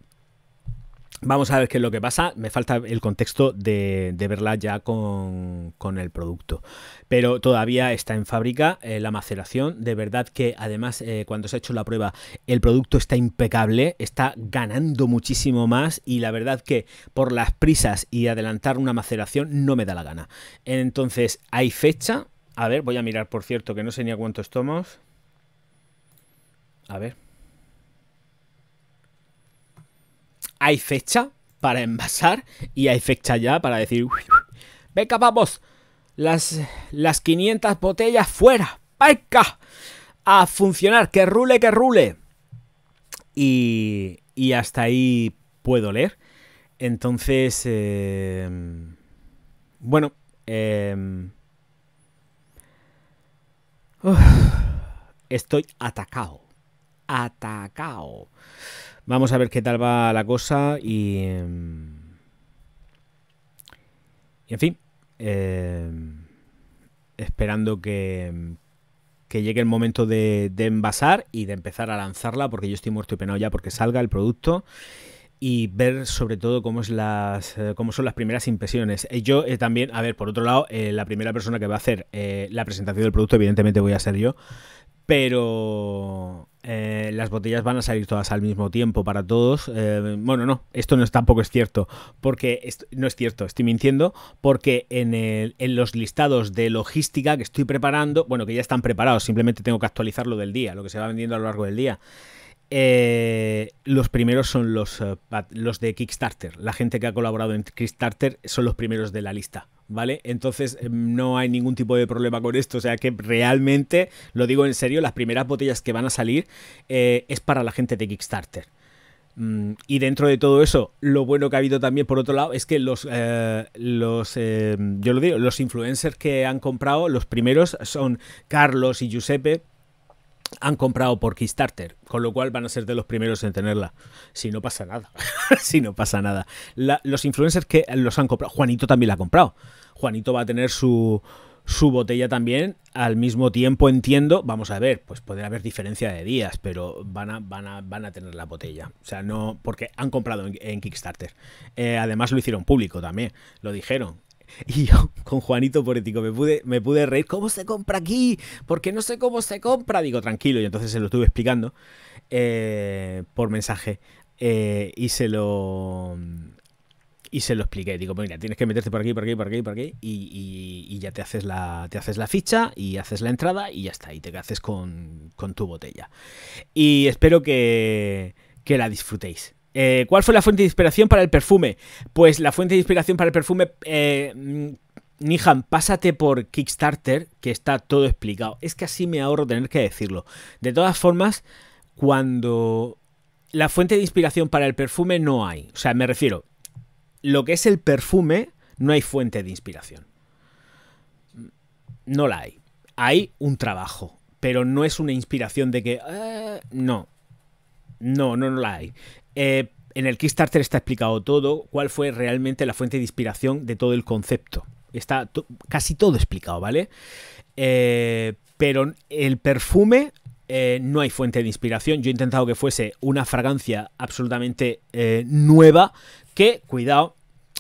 Vamos a ver qué es lo que pasa. Me falta el contexto de, verla ya con, el producto. Pero todavía está en fábrica eh, la maceración. De verdad que además eh, cuando se ha hecho la prueba el producto está impecable, está ganando muchísimo más y la verdad que por las prisas y adelantar una maceración no me da la gana. Entonces hay fecha. A ver, voy a mirar por cierto que no sé ni a cuántos tomos. A ver. hay fecha para envasar y hay fecha ya para decir, venga, vamos, las, las 500 botellas fuera, venga, a funcionar, que rule, que rule. Y, y hasta ahí puedo leer. Entonces, eh, bueno, em, estoy atacado. Atacado. Vamos a ver qué tal va la cosa y... en fin, eh, esperando que, llegue el momento de, envasar y de empezar a lanzarla, porque yo estoy muerto y penado ya porque salga el producto y ver sobre todo cómo, es las, eh, cómo son las primeras impresiones. Eh, yo también, a ver, por otro lado, la primera persona que va a hacer la presentación del producto, evidentemente voy a ser yo, pero eh, las botellas van a salir todas al mismo tiempo para todos. Eh, bueno, no, esto no es, tampoco es cierto, porque no es cierto, estoy mintiendo, porque en, el, en, los listados de logística que estoy preparando, bueno, que ya están preparados, simplemente tengo que actualizar lo del día, lo que se va vendiendo a lo largo del día. Eh, los primeros son eh, los, de Kickstarter. La gente que ha colaborado en Kickstarter son los primeros de la lista. ¿Vale? Entonces em, no hay ningún tipo de problema con esto. O sea que realmente, lo digo en serio, las primeras botellas que van a salir eh, es para la gente de Kickstarter. Mm, y dentro de todo eso, lo bueno que ha habido también, por otro lado, es que los, los yo lo digo, los influencers que han comprado, los primeros son Carlos y Giuseppe, han comprado por Kickstarter, con lo cual van a ser de los primeros en tenerla. Si no pasa nada, (laughs) si no pasa nada. los influencers que los han comprado, Juanito también la ha comprado. Juanito va a tener su, su botella también. Al mismo tiempo entiendo, vamos a ver, pues puede haber diferencia de días, pero van a, van a, van a tener la botella. O sea, no, porque han comprado en, Kickstarter. Eh, además lo hicieron público también, lo dijeron. (laughs) Y yo con Juanito Porético me pude, me pude reír. ¿Cómo se compra aquí? Porque no sé cómo se compra. Digo, tranquilo. Y entonces se lo estuve explicando eh, por mensaje. Eh, y se lo. Y se lo expliqué. Digo, pues mira, tienes que meterte por aquí, por aquí, por aquí, por aquí. Y, ya te haces, la, te haces la ficha y haces la entrada y ya está. Y te haces con, tu botella. Y espero que la disfrutéis. Eh, ¿Cuál fue la fuente de inspiración para el perfume? Pues la fuente de inspiración para el perfume... Eh, mm, Nihan, pásate por Kickstarter, que está todo explicado. Es que así me ahorro tener que decirlo. De todas formas, cuando la fuente de inspiración para el perfume no hay. O sea, me refiero, lo que es el perfume, no hay fuente de inspiración. No la hay. Hay un trabajo, pero no es una inspiración de que... Eh, no. No, no, no la hay. Eh, en el Kickstarter está explicado todo, cuál fue realmente la fuente de inspiración de todo el concepto. Está casi todo explicado, ¿vale? Eh, pero el perfume eh, no hay fuente de inspiración. Yo he intentado que fuese una fragancia absolutamente nueva que, cuidado,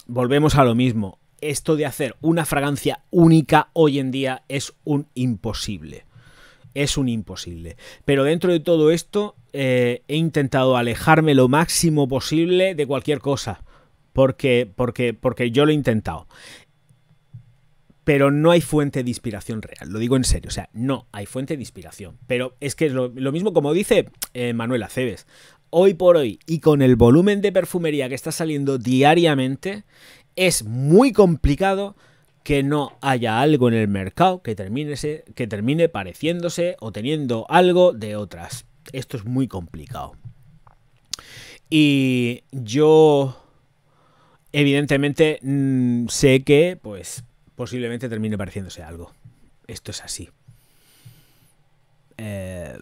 volvemos a lo mismo. Esto de hacer una fragancia única hoy en día es un imposible es un imposible. Pero dentro de todo esto eh, he intentado alejarme lo máximo posible de cualquier cosa. Porque, porque, porque yo lo he intentado. Pero no hay fuente de inspiración real, lo digo en serio, o sea, no hay fuente de inspiración. Pero es que es lo, mismo como dice Manuela eh, Manuel Aceves, hoy por hoy y con el volumen de perfumería que está saliendo diariamente, es muy complicado que no haya algo en el mercado que termine, que termine pareciéndose o teniendo algo de otras. Esto es muy complicado. Y yo, evidentemente, mm, sé que, pues, posiblemente termine pareciéndose algo. Esto es así. Eh,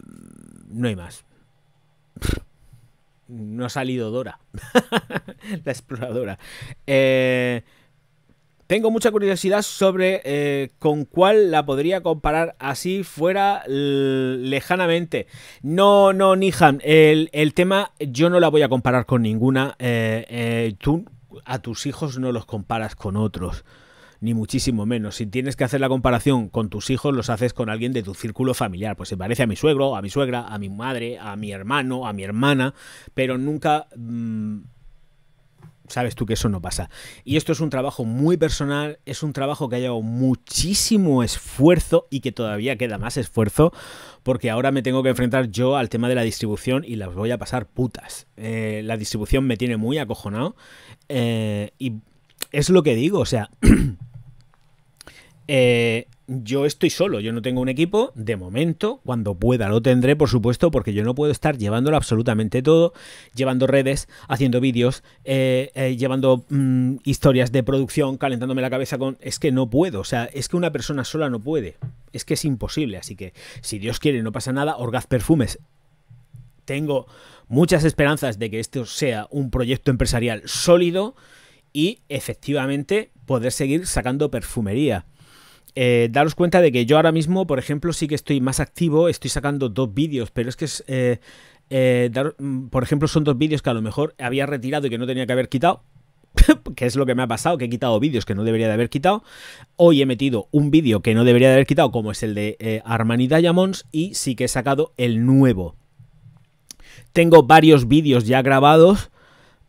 no hay más. No ha salido Dora, (laughs) la exploradora. Eh, tengo mucha curiosidad sobre eh, con cuál la podría comparar así fuera lejanamente. No, no, nijan el, el, tema yo no la voy a comparar con ninguna. Eh, eh, tú a tus hijos no los comparas con otros, ni muchísimo menos. Si tienes que hacer la comparación con tus hijos, los haces con alguien de tu círculo familiar. Pues se parece a mi suegro, a mi suegra, a mi madre, a mi hermano, a mi hermana, pero nunca... Mm, sabes tú que eso no pasa. Y esto es un trabajo muy personal, es un trabajo que ha llevado muchísimo esfuerzo y que todavía queda más esfuerzo, porque ahora me tengo que enfrentar yo al tema de la distribución y las voy a pasar putas. Eh, la distribución me tiene muy acojonado eh, y es lo que digo, o sea... (clears throat) eh, yo estoy solo, yo no tengo un equipo, de momento, cuando pueda lo tendré, por supuesto, porque yo no puedo estar llevándolo absolutamente todo, llevando redes, haciendo vídeos, eh, eh, llevando mm, historias de producción, calentándome la cabeza con... Es que no puedo, o sea, es que una persona sola no puede, es que es imposible, así que si Dios quiere no pasa nada, Orgaz Perfumes, tengo muchas esperanzas de que esto sea un proyecto empresarial sólido y efectivamente poder seguir sacando perfumería eh, daros cuenta de que yo ahora mismo, por ejemplo, sí que estoy más activo, estoy sacando dos vídeos, pero es que es... Eh, eh, mm, por ejemplo, son dos vídeos que a lo mejor había retirado y que no tenía que haber quitado, (laughs) que es lo que me ha pasado, que he quitado vídeos que no debería de haber quitado. Hoy he metido un vídeo que no debería de haber quitado, como es el de Armani Diamonds, y sí que he sacado el nuevo. Tengo varios vídeos ya grabados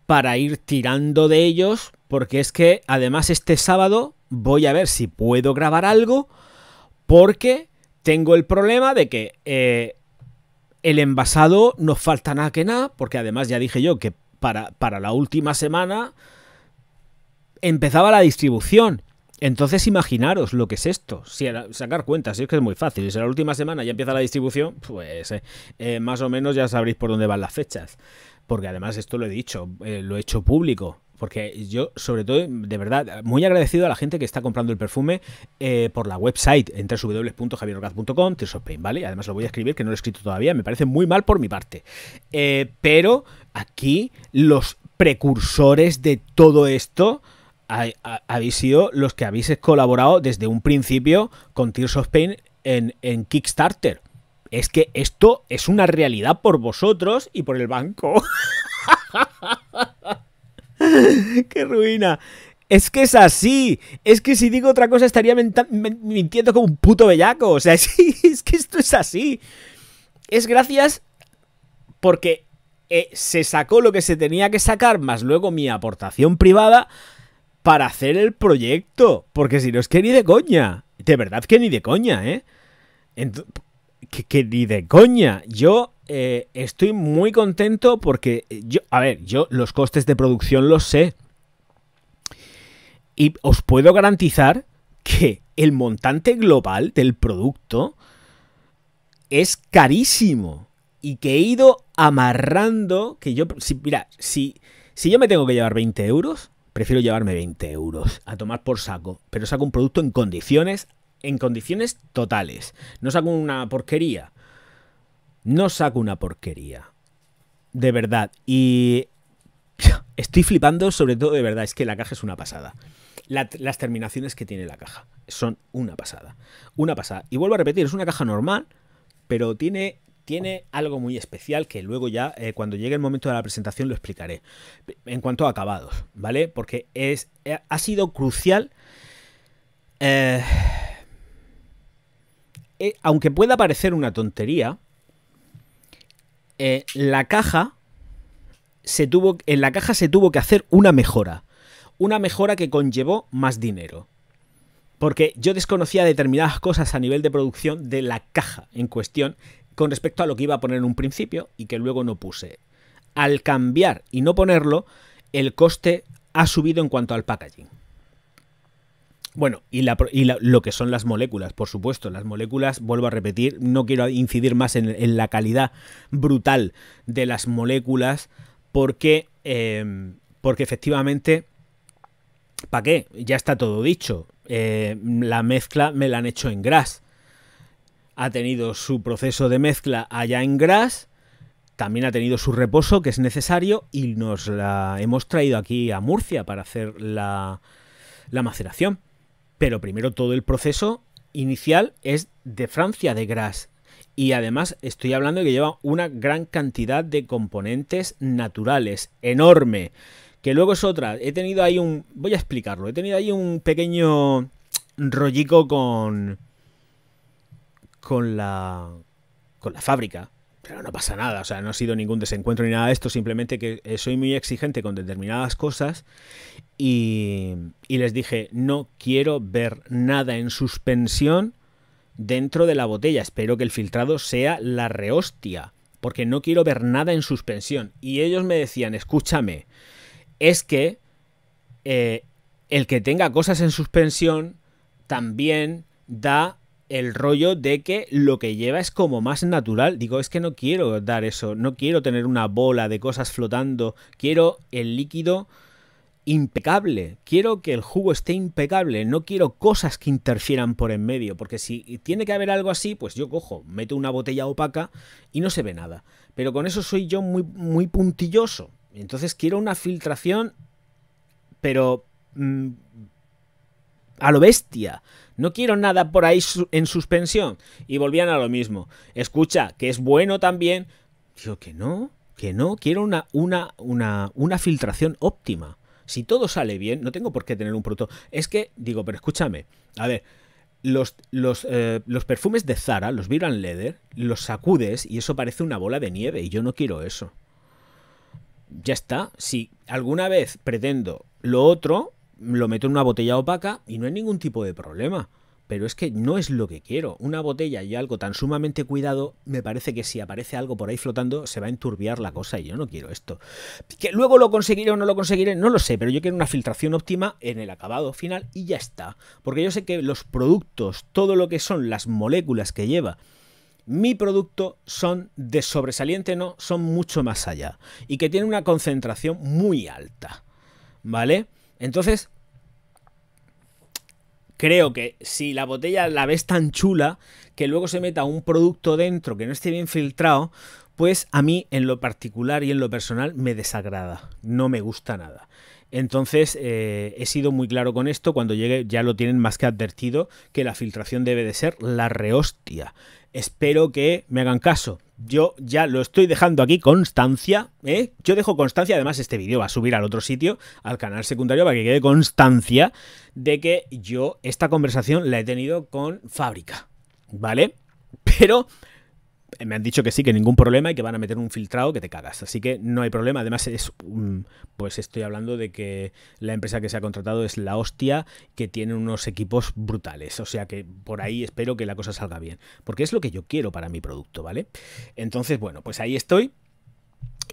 para ir tirando de ellos, porque es que además este sábado voy a ver si puedo grabar algo porque tengo el problema de que eh, el envasado nos falta nada que nada, porque además ya dije yo que para, la última semana empezaba la distribución. Entonces imaginaros lo que es esto. Si sacar cuentas, es que es muy fácil. Si la última semana ya empieza la distribución, pues eh, eh, más o menos ya sabréis por dónde van las fechas. Porque además esto lo he dicho, lo he hecho público porque yo, sobre todo, de verdad, muy agradecido a la gente que está comprando el perfume eh, por la website en www.javierorgaz.com, Tears of Pain, ¿vale? Además lo voy a escribir, que no lo he escrito todavía, me parece muy mal por mi parte. Eh, pero aquí los precursores de todo esto habéis sido los que habéis colaborado desde un principio con Tears of Pain en, en Kickstarter. Es que esto es una realidad por vosotros y por el banco. (laughs) (laughs) ¡Qué ruina! Es que es así. Es que si digo otra cosa estaría mintiendo como un puto bellaco. O sea, (laughs) es, que esto es así. Es gracias porque eh, se sacó lo que se tenía que sacar, más luego mi aportación privada, para hacer el proyecto. Porque si no es que ni de coña. De verdad que ni de coña, ¿eh? que ni de coña. Yo eh, estoy muy contento porque eh, yo, a ver, yo los costes de producción los sé. Y os puedo garantizar que el montante global del producto es carísimo. Y que he ido amarrando que yo... mira, si, si yo me tengo que llevar 20 euros, prefiero llevarme 20 euros a tomar por saco. Pero saco un producto en condiciones en condiciones totales. No saco una porquería. No saco una porquería. De verdad. Y (laughs) estoy flipando, sobre todo de verdad, es que la caja es una pasada. las terminaciones que tiene la caja son una pasada. Una pasada. Y vuelvo a repetir, es una caja normal, pero tiene, tiene algo muy especial que luego ya, eh, cuando llegue el momento de la presentación, lo explicaré. En cuanto a acabados, ¿vale? Porque es, eh, ha sido crucial. Eh, aunque pueda parecer una tontería, eh, la caja se tuvo, en la caja se tuvo que hacer una mejora. Una mejora que conllevó más dinero. Porque yo desconocía determinadas cosas a nivel de producción de la caja en cuestión con respecto a lo que iba a poner en un principio y que luego no puse. Al cambiar y no ponerlo, el coste ha subido en cuanto al packaging. Bueno, y, lo que son las moléculas, por supuesto. Las moléculas, vuelvo a repetir, no quiero incidir más en, la calidad brutal de las moléculas porque, em, porque efectivamente, ¿para qué? Ya está todo dicho. Em, la mezcla me la han hecho en gras. Ha tenido su proceso de mezcla allá en gras también ha tenido su reposo que es necesario y nos la hemos traído aquí a Murcia para hacer la maceración. Pero primero todo el proceso inicial es de Francia de Gras. Y además estoy hablando de que lleva una gran cantidad de componentes naturales, enorme. Que luego es otra. He tenido ahí un... Voy a explicarlo. He tenido ahí un pequeño rollico con... Con la... Con la fábrica pero no pasa nada, o sea, no ha sido ningún desencuentro ni nada de esto, simplemente que eh, soy muy exigente con determinadas cosas y, y les dije, no quiero ver nada en suspensión dentro de la botella, espero que el filtrado sea la rehostia, porque no quiero ver nada en suspensión. Y ellos me decían, escúchame, es que eh, el que tenga cosas en suspensión también da el rollo de que lo que lleva es como más natural. Digo, es que no quiero dar eso, no quiero tener una bola de cosas flotando, quiero el líquido impecable. Quiero que el jugo esté impecable, no quiero cosas que interfieran por en medio, porque si tiene que haber algo así, pues yo cojo, meto una botella opaca y no se ve nada. Pero con eso soy yo muy, muy puntilloso. Entonces quiero una filtración, pero mm, a lo bestia. No quiero nada por ahí en suspensión. Y volvían a lo mismo. Escucha, que es bueno también. Digo que no, que no, quiero una, una, una, una filtración óptima. Si todo sale bien, no tengo por qué tener un producto. Es que, digo, pero escúchame, a ver, los, los, eh, perfumes de Zara, los Viran Leather, los sacudes y eso parece una bola de nieve y yo no quiero eso. Ya está, si alguna vez pretendo lo otro, lo meto en una botella opaca y no hay ningún tipo de problema. Pero es que no es lo que quiero. Una botella y algo tan sumamente cuidado, me parece que si aparece algo por ahí flotando, se va a enturbiar la cosa y yo no quiero esto. Que luego lo conseguiré o no lo conseguiré, no lo sé, pero yo quiero una filtración óptima en el acabado final y ya está. Porque yo sé que los productos, todo lo que son las moléculas que lleva mi producto son de sobresaliente, no, son mucho más allá. Y que tiene una concentración muy alta. ¿Vale? Entonces, creo que si la botella la ves tan chula que luego se meta un producto dentro que no esté bien filtrado, pues a mí en lo particular y en lo personal me desagrada, no me gusta nada. Entonces eh, he sido muy claro con esto, cuando llegue ya lo tienen más que advertido que la filtración debe de ser la rehostia. Espero que me hagan caso yo ya lo estoy dejando aquí constancia, ¿eh? Yo dejo constancia, además este vídeo va a subir al otro sitio, al canal secundario, para que quede constancia de que yo esta conversación la he tenido con Fábrica, ¿vale? Pero me han dicho que sí, que ningún problema y que van a meter un filtrado que te cagas. Así que no hay problema. Además, es pues estoy hablando de que la empresa que se ha contratado es la hostia, que tiene unos equipos brutales. O sea que por ahí espero que la cosa salga bien. Porque es lo que yo quiero para mi producto, ¿vale? Entonces, bueno, pues ahí estoy.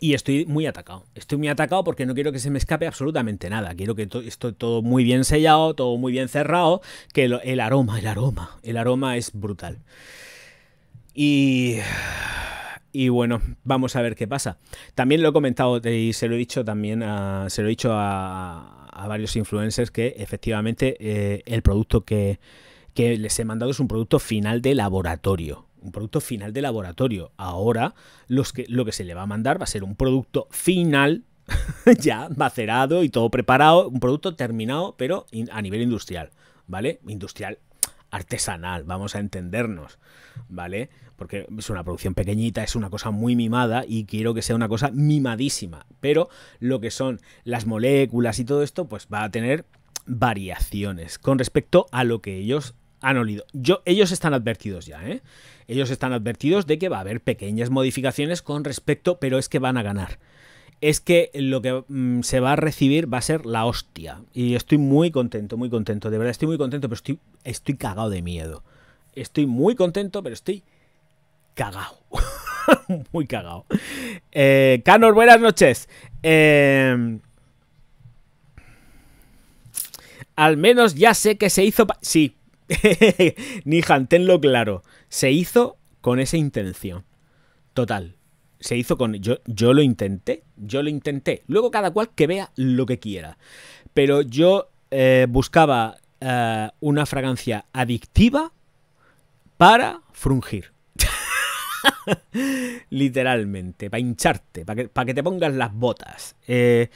Y estoy muy atacado. Estoy muy atacado porque no quiero que se me escape absolutamente nada. Quiero que esto todo muy bien sellado, todo muy bien cerrado, que el aroma, el aroma, el aroma es brutal. Y, bueno, vamos a ver qué pasa. También lo he comentado y se lo he dicho también a, se lo he dicho a, varios influencers que efectivamente eh, el producto que, les he mandado es un producto final de laboratorio un producto final de laboratorio. Ahora que, lo que se le va a mandar va a ser un producto final, (laughs) ya macerado y todo preparado, un producto terminado, pero a nivel industrial, ¿vale? Industrial artesanal, vamos a entendernos, ¿vale? Porque es una producción pequeñita, es una cosa muy mimada y quiero que sea una cosa mimadísima. Pero lo que son las moléculas y todo esto, pues va a tener variaciones con respecto a lo que ellos han olido. Yo, ellos están advertidos ya, ¿eh? Ellos están advertidos de que va a haber pequeñas modificaciones con respecto, pero es que van a ganar es que lo que mm, se va a recibir va a ser la hostia. Y estoy muy contento, muy contento. De verdad, estoy muy contento, pero estoy, estoy cagado de miedo. Estoy muy contento, pero estoy cagado. (laughs) muy cagado. Eh, Canor, buenas noches. Em, al menos ya sé que se hizo... Sí. (laughs) Nijan, tenlo claro. Se hizo con esa intención. Total se hizo con... Yo, yo lo intenté, yo lo intenté. Luego cada cual que vea lo que quiera. Pero yo eh, buscaba eh, una fragancia adictiva para frungir. (laughs) Literalmente, para hincharte, para que, que, te pongas las botas. Eh,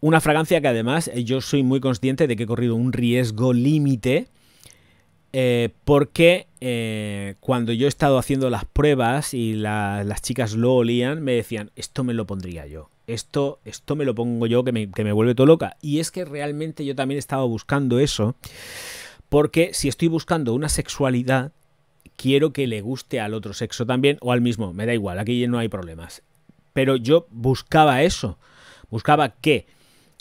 una fragancia que además yo soy muy consciente de que he corrido un riesgo límite eh, porque eh, cuando yo he estado haciendo las pruebas y las chicas lo olían, me decían, esto me lo pondría yo, esto, esto me lo pongo yo que me, vuelve todo loca. Y es que realmente yo también estaba buscando eso, porque si estoy buscando una sexualidad, quiero que le guste al otro sexo también o al mismo, me da igual, aquí no hay problemas. Pero yo buscaba eso, buscaba que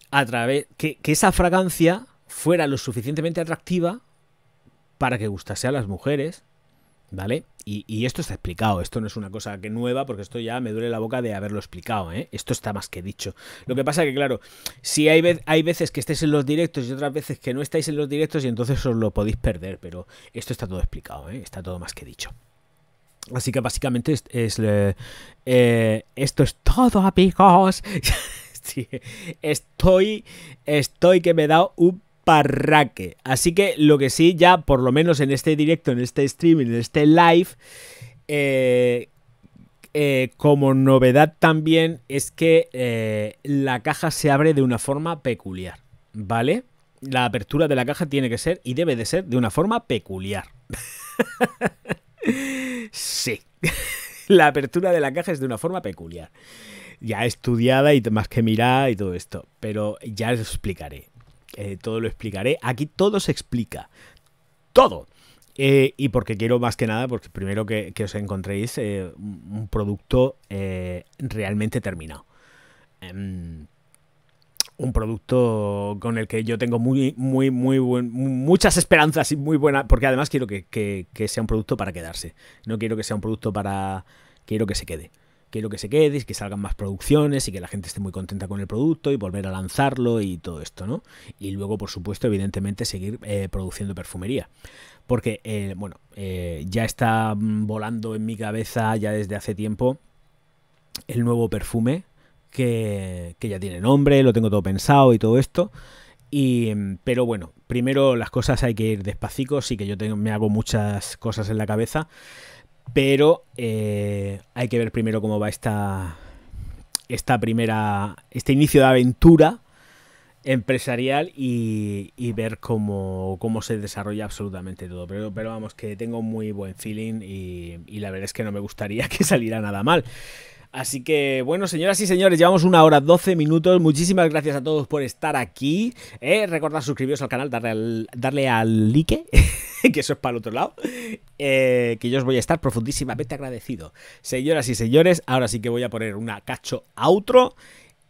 a través que esa fragancia fuera lo suficientemente atractiva para que gustase a las mujeres, ¿vale? Y, esto está explicado, esto no es una cosa que nueva, porque esto ya me duele la boca de haberlo explicado, ¿eh? Esto está más que dicho. Lo que pasa que, claro, si hay, hay veces que estáis en los directos y otras veces que no estáis en los directos y entonces os lo podéis perder, pero esto está todo explicado, ¿eh? Está todo más que dicho. Así que básicamente es, eh, eh, esto es todo, amigos. (laughs) estoy, estoy que me he dado un Así que lo que sí, ya por lo menos en este directo, en este streaming, en este live, eh, eh, como novedad también es que eh, la caja se abre de una forma peculiar, ¿vale? La apertura de la caja tiene que ser y debe de ser de una forma peculiar. (laughs) sí, (laughs) la apertura de la caja es de una forma peculiar. Ya estudiada y más que mirada y todo esto, pero ya os explicaré. Eh, todo lo explicaré. Aquí todo se explica. Todo. Eh, y porque quiero más que nada, porque primero que, os encontréis eh, un producto realmente terminado. Em, un producto con el que yo tengo muy, muy, muy buen, muchas esperanzas y muy buena. Porque además quiero que sea un producto para quedarse. No quiero que sea un producto para. Quiero que se quede quiero que se quede y que salgan más producciones y que la gente esté muy contenta con el producto y volver a lanzarlo y todo esto, ¿no? Y luego, por supuesto, evidentemente, seguir eh, produciendo perfumería. Porque, eh, bueno, eh, ya está mm, volando en mi cabeza ya desde hace tiempo el nuevo perfume que, ya tiene nombre, lo tengo todo pensado y todo esto. Y, mm, pero bueno, primero las cosas hay que ir despacito, sí que yo tengo, me hago muchas cosas en la cabeza. Pero eh, hay que ver primero cómo va esta, primera, este inicio de aventura empresarial y, ver cómo, se desarrolla absolutamente todo. Pero, vamos, que tengo muy buen feeling y, la verdad es que no me gustaría (laughs) que saliera nada mal. Así que, bueno, señoras y señores, llevamos una hora 12 minutos. Muchísimas gracias a todos por estar aquí. Eh, recordad suscribiros al canal, darle al, darle al like, (laughs) que eso es para el otro lado. Eh, que yo os voy a estar profundísimamente agradecido. Señoras y señores, ahora sí que voy a poner una cacho outro.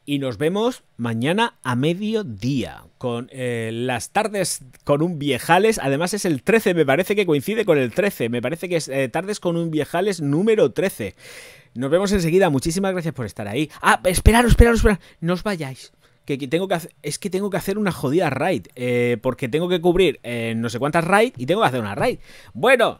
Y nos vemos mañana a mediodía con eh, las tardes con un viejales. Además es el 13, me parece que coincide con el 13. Me parece que es tardes con un viejales número 13. Nos vemos enseguida. Muchísimas gracias por estar ahí. Ah, esperaros, esperaros, esperaros. No os vayáis. Que tengo que es que tengo que hacer una jodida raid. Eh, porque tengo que cubrir eh, no sé cuántas raids y tengo que hacer una raid. Bueno,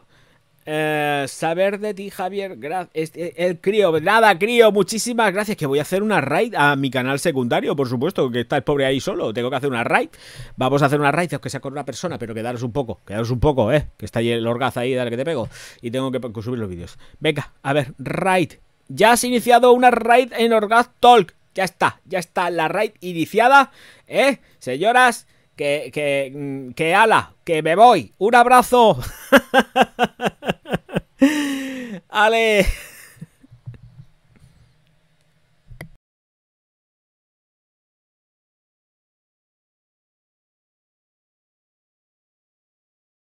eh, saber de ti, Javier. Gracias. Eh, el crío, nada, crío. Muchísimas gracias. Que voy a hacer una raid a mi canal secundario, por supuesto. Que está el pobre ahí solo. Tengo que hacer una raid. Vamos a hacer una raid, que sea con una persona, pero quedaros un poco. Quedaros un poco, ¿eh? Que está ahí el orgaz ahí, dale que te pego. Y tengo que subir los vídeos. Venga, a ver, raid. Ya has iniciado una raid en Orgaz Talk. Ya está, ya está la raid iniciada. ¿Eh? Señoras, que, que, que ala, que me voy. Un abrazo. (laughs) Ale.